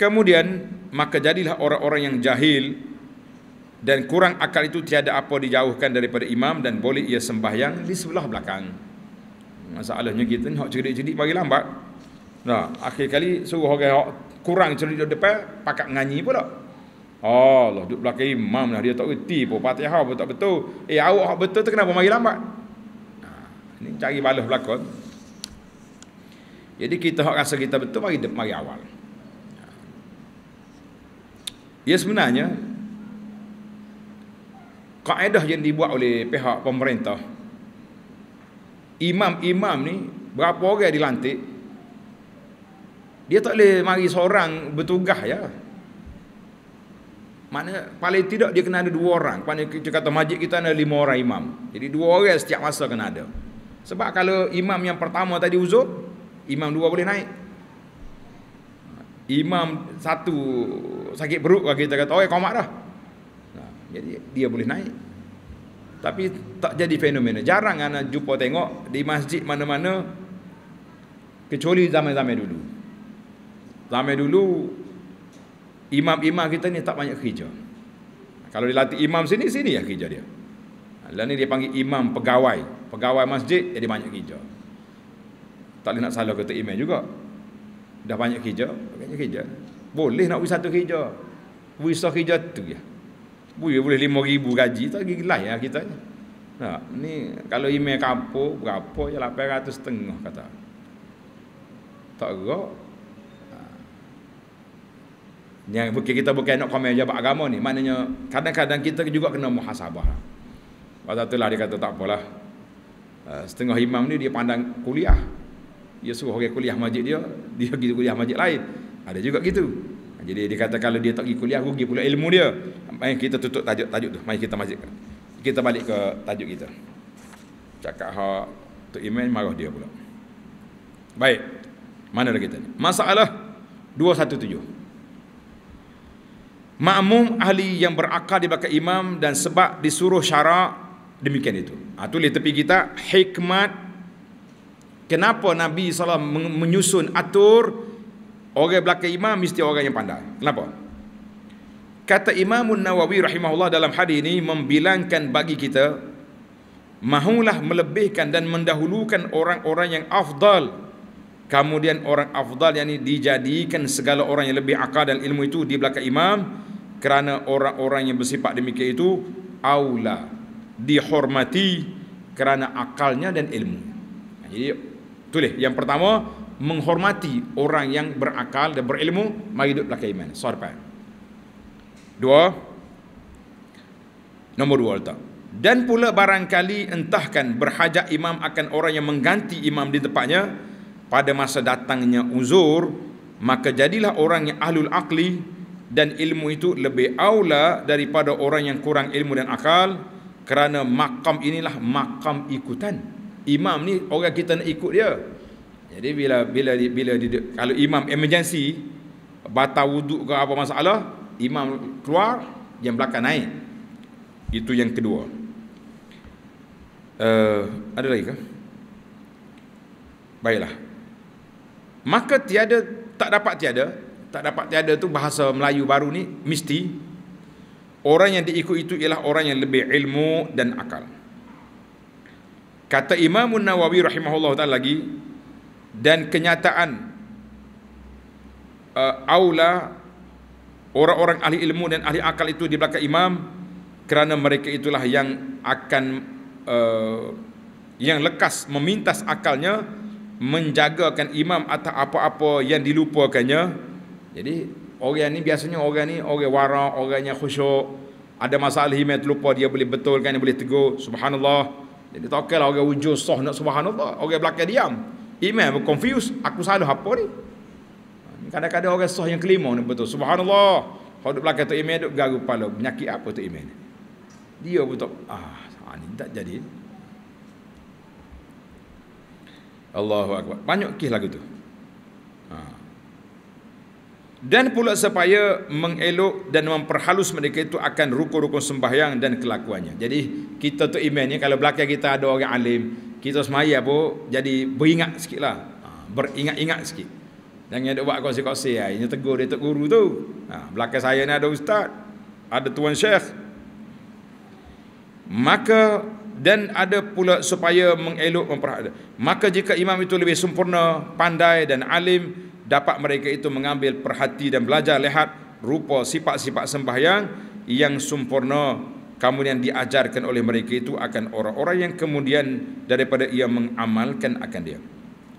Kemudian maka jadilah orang-orang yang jahil dan kurang akal itu tiada apa dijauhkan daripada imam dan boleh ia sembahyang di sebelah belakang. Masalahnya kita ni hak cerdik-cerdik bagi lambat. Nah, akhir kali suruh orang hak kurang cerdik di depan pakak nganyi pula. Allah oh, duduk belakang imam lah dia tak reti pun Fatihah pun tak betul. Eh awak hak betul tu kenapa mari lambat? Ha ni cari balas belakang. Jadi kita hak rasa kita betul mari mari awal. Ya sebenarnya kaedah yang dibuat oleh pihak pemerintah imam-imam ni berapa orang dilantik dia tak boleh mari seorang bertugas ya Maknanya paling tidak dia kena ada dua orang. Pada kita kata masjid kita ada lima orang imam. Jadi dua orang setiap masa kena ada. Sebab kalau imam yang pertama tadi uzur, imam dua boleh naik. Imam satu sakit perut kita kata, "Oi, komat dah." Ha, jadi dia boleh naik. Tapi tak jadi fenomena. Jarang anak jumpa tengok di masjid mana-mana kecuali zaman-zaman dulu. Zaman dulu imam-imam kita ni tak banyak kerja. Kalau dilatih imam sini, sini ya kerja dia. Dan lah ni dia panggil imam pegawai. Pegawai masjid, jadi banyak kerja. Tak boleh nak salah kata imam juga. Dah banyak kerja, banyak kerja. Boleh nak pergi satu kerja. Pergi satu kerja tu ya. Boleh, boleh lima ribu gaji, tak pergi lah ya kita. Nah, ni kalau imam kampung, berapa je lah, peratus setengah kata. Tak gerak, yang bukan kita bukan nak komen jabat agama ni. Maknanya kadang-kadang kita juga kena muhasabah. Pada itulah dia kata tak apalah. Eh, setengah imam ni dia pandang kuliah. Dia suruh orang kuliah masjid dia, dia pergi kuliah masjid lain. Ada juga gitu. Jadi dia kata kalau dia tak pergi kuliah rugi pula ilmu dia. Mari kita tutup tajuk-tajuk tu. Mari kita masjid. Kita balik ke tajuk kita. Cakap ha tu imam marah dia pula. Baik. Mana dah kita ni? Masalah 217 makmum ahli yang berakal di belakang imam dan sebab disuruh syarak demikian itu. Ha, tulis tepi kita hikmat kenapa Nabi SAW menyusun atur orang belakang imam mesti orang yang pandai. Kenapa? Kata Imam Nawawi rahimahullah dalam hadis ini membilangkan bagi kita mahulah melebihkan dan mendahulukan orang-orang yang afdal kemudian orang afdal yang ini dijadikan segala orang yang lebih akal dan ilmu itu di belakang imam kerana orang-orang yang bersifat demikian itu aula dihormati kerana akalnya dan ilmu. Jadi tulis yang pertama menghormati orang yang berakal dan berilmu mari hidup belakang iman. Sorpan. Dua nombor dua letak. Dan pula barangkali entahkan berhajat imam akan orang yang mengganti imam di tempatnya pada masa datangnya uzur maka jadilah orang yang ahlul akli dan ilmu itu lebih aula daripada orang yang kurang ilmu dan akal kerana makam inilah makam ikutan imam ni orang kita nak ikut dia jadi bila bila bila, bila kalau imam emergency batal wuduk ke apa masalah imam keluar yang belakang naik itu yang kedua uh, ada lagi ke baiklah maka tiada tak dapat tiada tak dapat tiada tu bahasa Melayu baru ni mesti orang yang diikut itu ialah orang yang lebih ilmu dan akal kata Imam Nawawi rahimahullah taala lagi dan kenyataan uh, aula orang-orang ahli ilmu dan ahli akal itu di belakang imam kerana mereka itulah yang akan uh, yang lekas memintas akalnya menjagakan imam atas apa-apa yang dilupakannya jadi orang ni biasanya orang ni orang warak, orang yang khusyuk, ada masalah himat terlupa dia boleh betulkan, dia boleh tegur. Subhanallah. Jadi tak tokelah orang wujud sah nak subhanallah. Orang belakang diam. Imam confused, aku salah apa ni? Kadang-kadang orang sah yang kelima ni betul. Subhanallah. kalau duduk belakang tu imam duduk garu kepala, menyakit apa tu imam ni? Dia betul. Ah, ini ah, tak jadi. Allahu akbar. Banyak kisah lagu tu. Ah. Dan pula supaya mengelok dan memperhalus mereka itu akan rukun-rukun sembahyang dan kelakuannya. Jadi kita tu imannya kalau belakang kita ada orang alim, kita semaya pun jadi beringat sikit lah. Ha, beringat-ingat sikit. Jangan ada buat kongsi-kongsi lah. Ha, Ini tegur dia tegur guru tu. Ha, belakang saya ni ada ustaz. Ada tuan syekh. Maka dan ada pula supaya mengelok memperhalus. Maka jika imam itu lebih sempurna, pandai dan alim, dapat mereka itu mengambil perhati dan belajar lihat rupa sifat-sifat sembahyang yang sempurna yang diajarkan oleh mereka itu akan orang-orang yang kemudian daripada ia mengamalkan akan dia.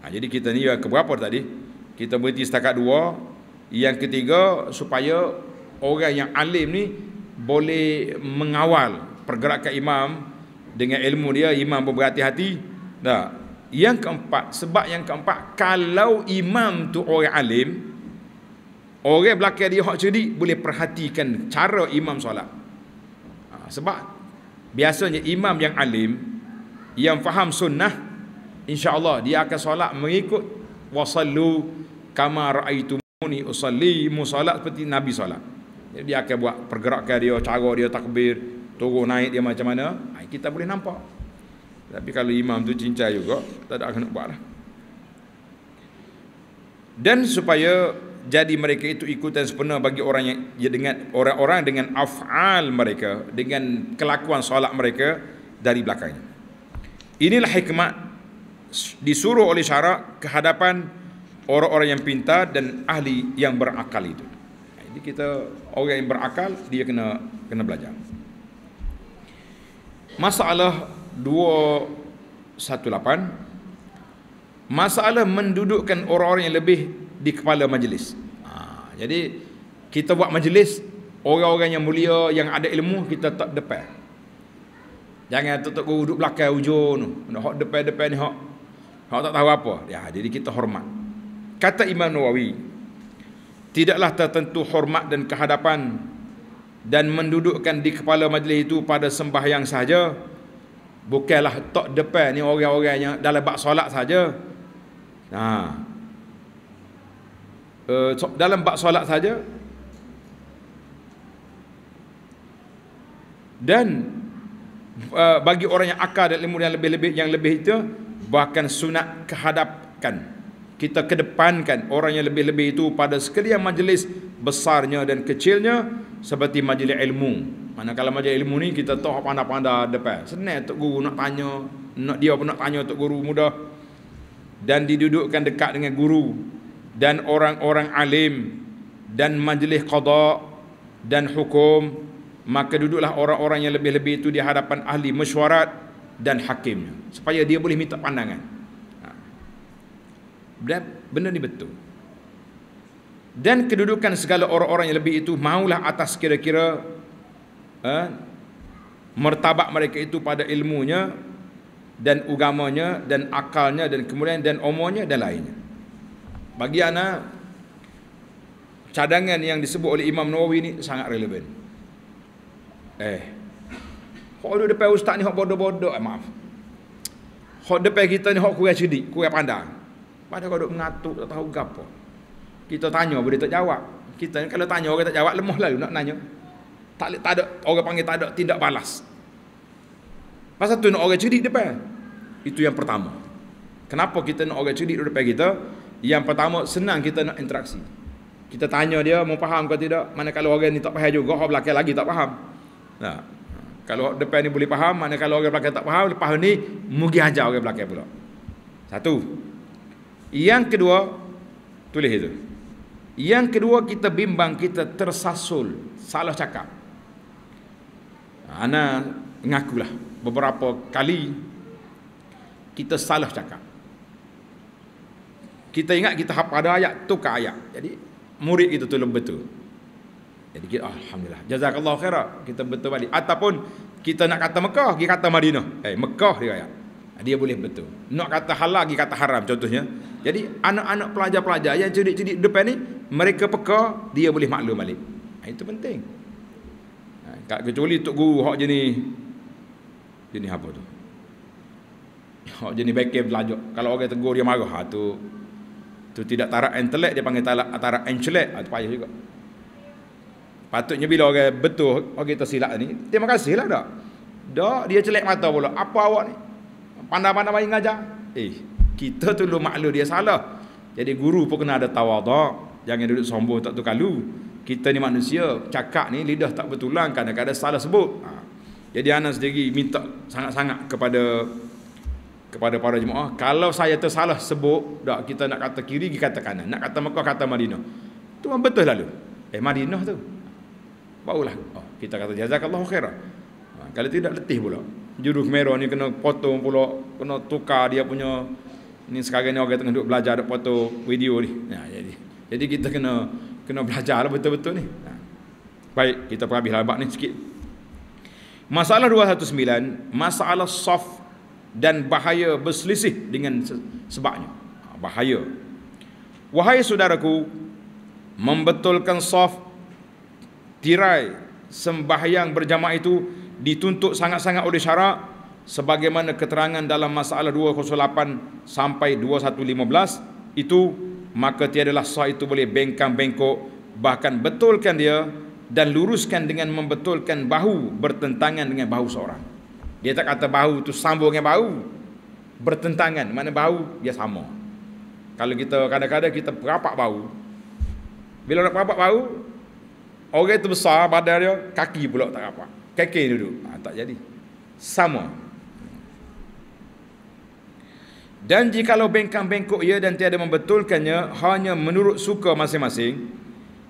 Ha, jadi kita ni ke berapa tadi? Kita berhenti setakat dua. Yang ketiga supaya orang yang alim ni boleh mengawal pergerakan imam dengan ilmu dia imam berhati-hati. Yang keempat, sebab yang keempat, kalau imam tu orang alim, orang belakang dia hak cerdik boleh perhatikan cara imam solat. Ha, sebab biasanya imam yang alim yang faham sunnah insyaallah dia akan solat mengikut wasallu kama raaitumuni usalli musallat seperti nabi solat. Dia akan buat pergerakan dia, cara dia takbir, turun naik dia macam mana, ha, kita boleh nampak. Tapi kalau imam tu cincai juga Tak ada kena buat lah Dan supaya jadi mereka itu ikutan sepenuh bagi orang yang ya dengan orang-orang dengan afal mereka dengan kelakuan solat mereka dari belakangnya. Inilah hikmah disuruh oleh syarak kehadapan orang-orang yang pintar dan ahli yang berakal itu. Jadi kita orang yang berakal dia kena kena belajar. Masalah 218 masalah mendudukkan orang-orang yang lebih di kepala majlis ha, jadi kita buat majlis orang-orang yang mulia yang ada ilmu kita tak depan jangan tutup guru duduk belakang hujung tu hok depan-depan ni hok hok tak tahu apa ya jadi kita hormat kata Imam Nawawi tidaklah tertentu hormat dan kehadapan dan mendudukkan di kepala majlis itu pada sembahyang sahaja Bukanlah tok depan ni orang-orangnya dalam bab solat saja. Ha. Uh, dalam bab solat saja. Dan eh, bagi orang yang akal dan ilmu yang lebih-lebih yang lebih itu bahkan sunat kehadapkan kita kedepankan orang yang lebih-lebih itu pada sekalian majlis besarnya dan kecilnya seperti majlis ilmu mana kalau majlis ilmu ni kita tahu apa anda pada depan. Senang tok guru nak tanya, nak dia pun nak tanya tok guru mudah. Dan didudukkan dekat dengan guru dan orang-orang alim dan majlis qada dan hukum maka duduklah orang-orang yang lebih-lebih itu di hadapan ahli mesyuarat dan hakimnya supaya dia boleh minta pandangan. Ha. Dan benda ni betul. Dan kedudukan segala orang-orang yang lebih itu maulah atas kira-kira eh, Mertabak mereka itu pada ilmunya Dan ugamanya Dan akalnya dan kemudian dan omonya dan lainnya Bagi anak Cadangan yang disebut oleh Imam Nawawi ini sangat relevan Eh Kau duduk depan ustaz ni, kau bodoh-bodoh eh, Maaf Kau depan kita ni, kau kuih cedik, kuih pandang Pada kau duduk mengatuk, tak tahu gapo. Kita tanya, boleh tak jawab kita ni kalau tanya orang tak jawab lemah lalu nak tanya tak, tak ada orang panggil tak ada tindak balas pasal tu nak orang cerdik depan itu yang pertama kenapa kita nak orang cerdik depan kita yang pertama senang kita nak interaksi kita tanya dia mau faham ke tidak mana kalau orang ni tak faham juga orang belakang lagi tak faham nah, kalau depan ni boleh faham mana kalau orang belakang tak faham lepas ni mugi ajar orang belakang pula satu yang kedua tulis itu yang kedua kita bimbang kita tersasul salah cakap Ha, Ana mengakulah beberapa kali kita salah cakap. Kita ingat kita hap ada ayat tu ke ayat. Jadi murid kita tu betul. Jadi kita alhamdulillah. Jazakallahu khairan kita betul balik ataupun kita nak kata Mekah, pergi kata Madinah. Eh, Mekah dia ayat. Dia boleh betul. Nak kata halal, pergi kata haram contohnya. Jadi, anak-anak pelajar-pelajar yang cedik-cedik depan ni, mereka peka, dia boleh maklum balik. Ha, itu penting. Kat kecuali tok guru hak jenis jenis apa tu? Hak jenis bekel belajar. Kalau orang tegur dia marah ha tu tu tidak tarak intelek dia panggil tarak tarak encelek ha, tu payah juga. Patutnya bila orang betul orang kita silap ni, terima kasih kasihlah dak. Dak dia celek mata pula. Apa awak ni? Pandai-pandai main ngajar. Eh, kita tu lu maklum dia salah. Jadi guru pun kena ada tawaduk. Jangan duduk sombong tak tu kalu kita ni manusia cakap ni lidah tak bertulang kadang-kadang salah sebut ha. jadi anak sendiri minta sangat-sangat kepada kepada para jemaah kalau saya tersalah sebut dak kita nak kata kiri kita kata kanan nak kata Mekah kata Madinah tu betul lalu eh Madinah tu barulah oh, kita kata jazakallahu khairan ha. kalau tidak letih pula juru kamera ni kena potong pula kena tukar dia punya ni sekarang ni orang tengah duduk belajar nak potong video ni ha, jadi jadi kita kena kena belajar lah betul-betul ni ha. baik kita pun habis labak ni sikit masalah 219 masalah soft dan bahaya berselisih dengan sebabnya ha, bahaya wahai saudaraku membetulkan soft tirai sembahyang berjamaah itu dituntut sangat-sangat oleh syarak sebagaimana keterangan dalam masalah 208 sampai 2115 itu maka tiadalah sah itu boleh bengkang bengkok bahkan betulkan dia dan luruskan dengan membetulkan bahu bertentangan dengan bahu seorang dia tak kata bahu tu sambung dengan bahu bertentangan mana bahu dia sama kalau kita kadang-kadang kita perapak bahu bila nak perapak bahu orang itu besar badan dia kaki pula tak apa kaki duduk ha, tak jadi sama Dan jikalau bengkang-bengkok ia dan tiada membetulkannya hanya menurut suka masing-masing,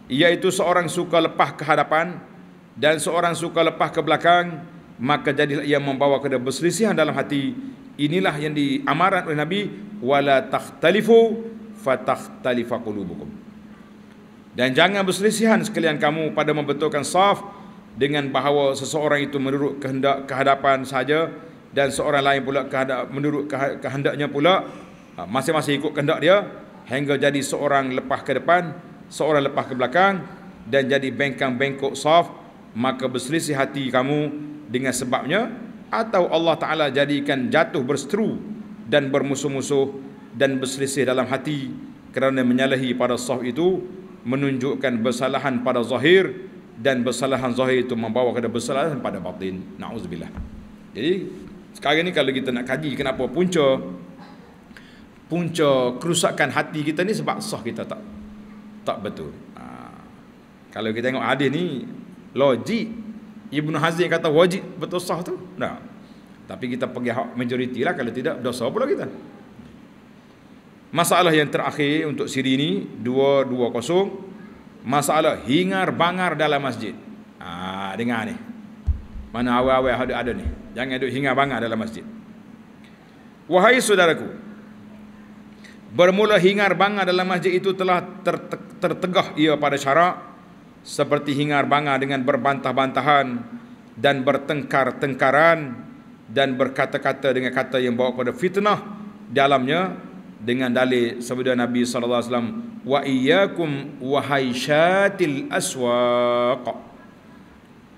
iaitu seorang suka lepah ke hadapan dan seorang suka lepah ke belakang, maka jadilah ia membawa kepada berselisihan dalam hati. Inilah yang diamaran oleh Nabi, wala takhtalifu fatakhtalifa qulubukum. Dan jangan berselisihan sekalian kamu pada membetulkan saf dengan bahawa seseorang itu menurut kehendak kehadapan saja dan seorang lain pula kehendak menurut kehendaknya pula ha, masing-masing ikut kehendak dia hingga jadi seorang lepas ke depan seorang lepas ke belakang dan jadi bengkang bengkok soft maka berselisih hati kamu dengan sebabnya atau Allah Ta'ala jadikan jatuh berseteru dan bermusuh-musuh dan berselisih dalam hati kerana menyalahi pada soft itu menunjukkan kesalahan pada zahir dan kesalahan zahir itu membawa kepada kesalahan pada batin. Na'udzubillah. Jadi sekarang ni kalau kita nak kaji kenapa punca punca kerusakan hati kita ni sebab sah kita tak tak betul. Ha. Kalau kita tengok hadis ni logik Ibnu Hazm kata wajib betul sah tu. Nah. Tapi kita pergi hak majoriti lah kalau tidak dosa pula kita. Masalah yang terakhir untuk siri ni 220 masalah hingar bangar dalam masjid. Ah ha, dengar ni. Mana awal-awal hadut ada ni. Jangan duduk hingga bangat dalam masjid. Wahai saudaraku. Bermula hingar bangar dalam masjid itu telah ter tertegah ia pada syarak seperti hingar bangar dengan berbantah-bantahan dan bertengkar-tengkaran dan berkata-kata dengan kata yang bawa kepada fitnah dalamnya dengan dalil sabda Nabi saw. wa iyyakum wa haishatil aswaq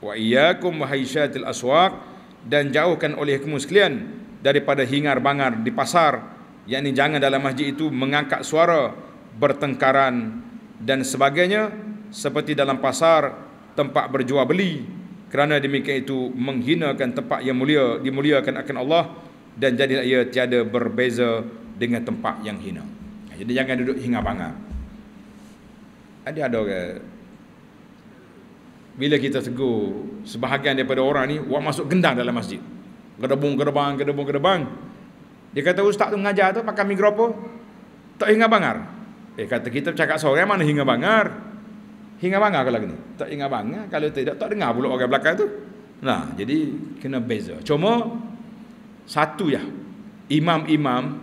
wa iyyakum wahaisyatil aswaq dan jauhkan oleh kamu sekalian daripada hingar bangar di pasar yakni jangan dalam masjid itu mengangkat suara bertengkaran dan sebagainya seperti dalam pasar tempat berjual beli kerana demikian itu menghinakan tempat yang mulia dimuliakan akan Allah dan jadilah ia tiada berbeza dengan tempat yang hina jadi jangan duduk hingar bangar ada ada orang bila kita tegur sebahagian daripada orang ni buat masuk gendang dalam masjid gerbung gerbang gerbung gerbang dia kata ustaz tu mengajar tu pakai mikrofon, tak hingga bangar eh kata kita cakap sore mana hingga bangar hingga bangar kalau gini tak hingga bangar kalau tidak tak dengar pula orang belakang tu nah jadi kena beza cuma satu ya imam-imam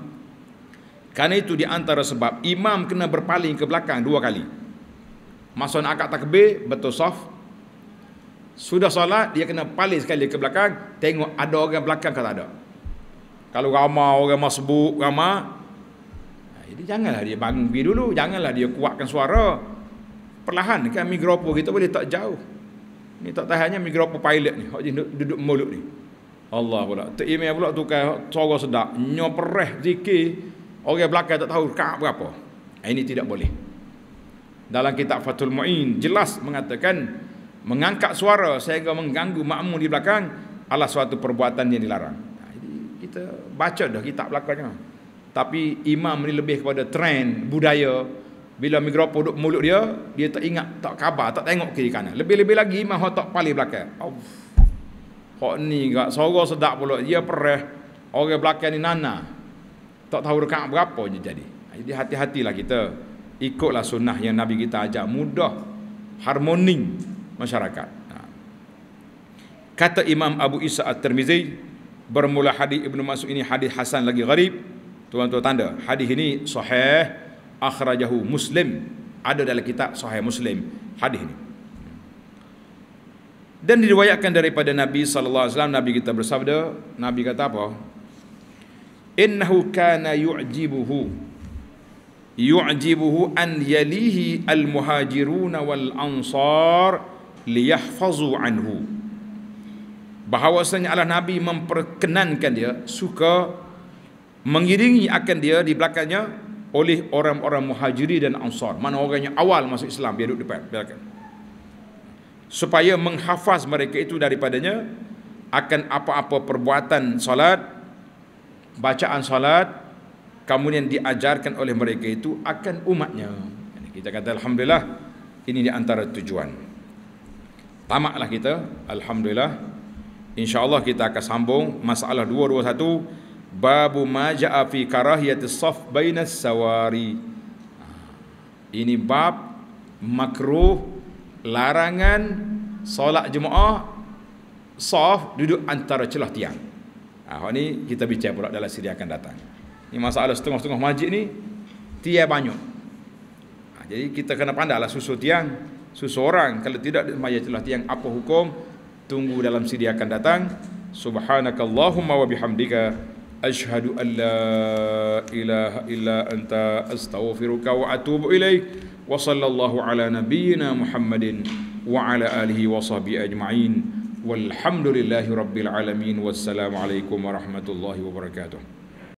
kerana itu di antara sebab imam kena berpaling ke belakang dua kali masa nak akad takbir betul soft sudah solat dia kena paling sekali ke belakang tengok ada orang belakang ke tak ada. Kalau ramai orang masbuk ramai ha, jadi janganlah dia bangun pergi dulu, janganlah dia kuatkan suara. Perlahan kan mikrofon kita boleh tak jauh. Ni tak tahannya mikrofon pilot ni, hak duduk, duduk mulut ni. Allah pula. Tak email pula tukar suara sedap, nyopereh zikir. Orang belakang tak tahu kak berapa. Ha, ini tidak boleh. Dalam kitab Fathul Mu'in jelas mengatakan mengangkat suara sehingga mengganggu makmum di belakang adalah suatu perbuatan yang dilarang. Jadi kita baca dah kitab belakangnya. Tapi imam ni lebih kepada trend budaya bila mikrofon duduk mulut dia, dia tak ingat, tak khabar, tak tengok kiri kanan. Lebih-lebih lagi imam hok tak paling belakang. Oh. Hok ni gak suara sedap pula. Dia perih. Orang belakang ni nana. Tak tahu rekam berapa je jadi. Jadi hati-hatilah kita. Ikutlah sunnah yang Nabi kita ajak. Mudah. Harmoning masyarakat. Ha. Kata Imam Abu Isa At-Tirmizi bermula hadis Ibn Mas'ud ini hadis hasan lagi garib. Tuan-tuan tanda, hadis ini sahih akhrajahu Muslim ada dalam kitab sahih Muslim hadis ini. Dan diriwayatkan daripada Nabi sallallahu alaihi wasallam Nabi kita bersabda, Nabi kata apa? Innahu kana yu'jibuhu yu'jibuhu an yalihi al-muhajiruna wal ansar liyahfazu anhu bahawasanya Allah Nabi memperkenankan dia suka mengiringi akan dia di belakangnya oleh orang-orang muhajiri dan ansar mana orangnya awal masuk Islam dia duduk depan belakang supaya menghafaz mereka itu daripadanya akan apa-apa perbuatan salat, bacaan salat, kemudian diajarkan oleh mereka itu akan umatnya kita kata Alhamdulillah ini di antara tujuan tamatlah kita alhamdulillah insyaallah kita akan sambung masalah 221 babu majaa fi karahiyati saf bainas sawari ah, ini bab makruh larangan solat jemaah saf duduk antara celah tiang ah ni kita bincang pula dalam siri akan datang ini masalah setengah-setengah masjid ni tiang banyak ah, jadi kita kena pandailah susu tiang seseorang kalau tidak sembahyang setelah tiang apa hukum tunggu dalam sidi akan datang subhanakallahumma wa bihamdika ashhadu an la ilaha illa anta astaghfiruka wa atubu ilaik wa sallallahu ala nabiyyina muhammadin wa ala alihi wa sahbihi ajma'in walhamdulillahi rabbil alamin wassalamu alaikum warahmatullahi wabarakatuh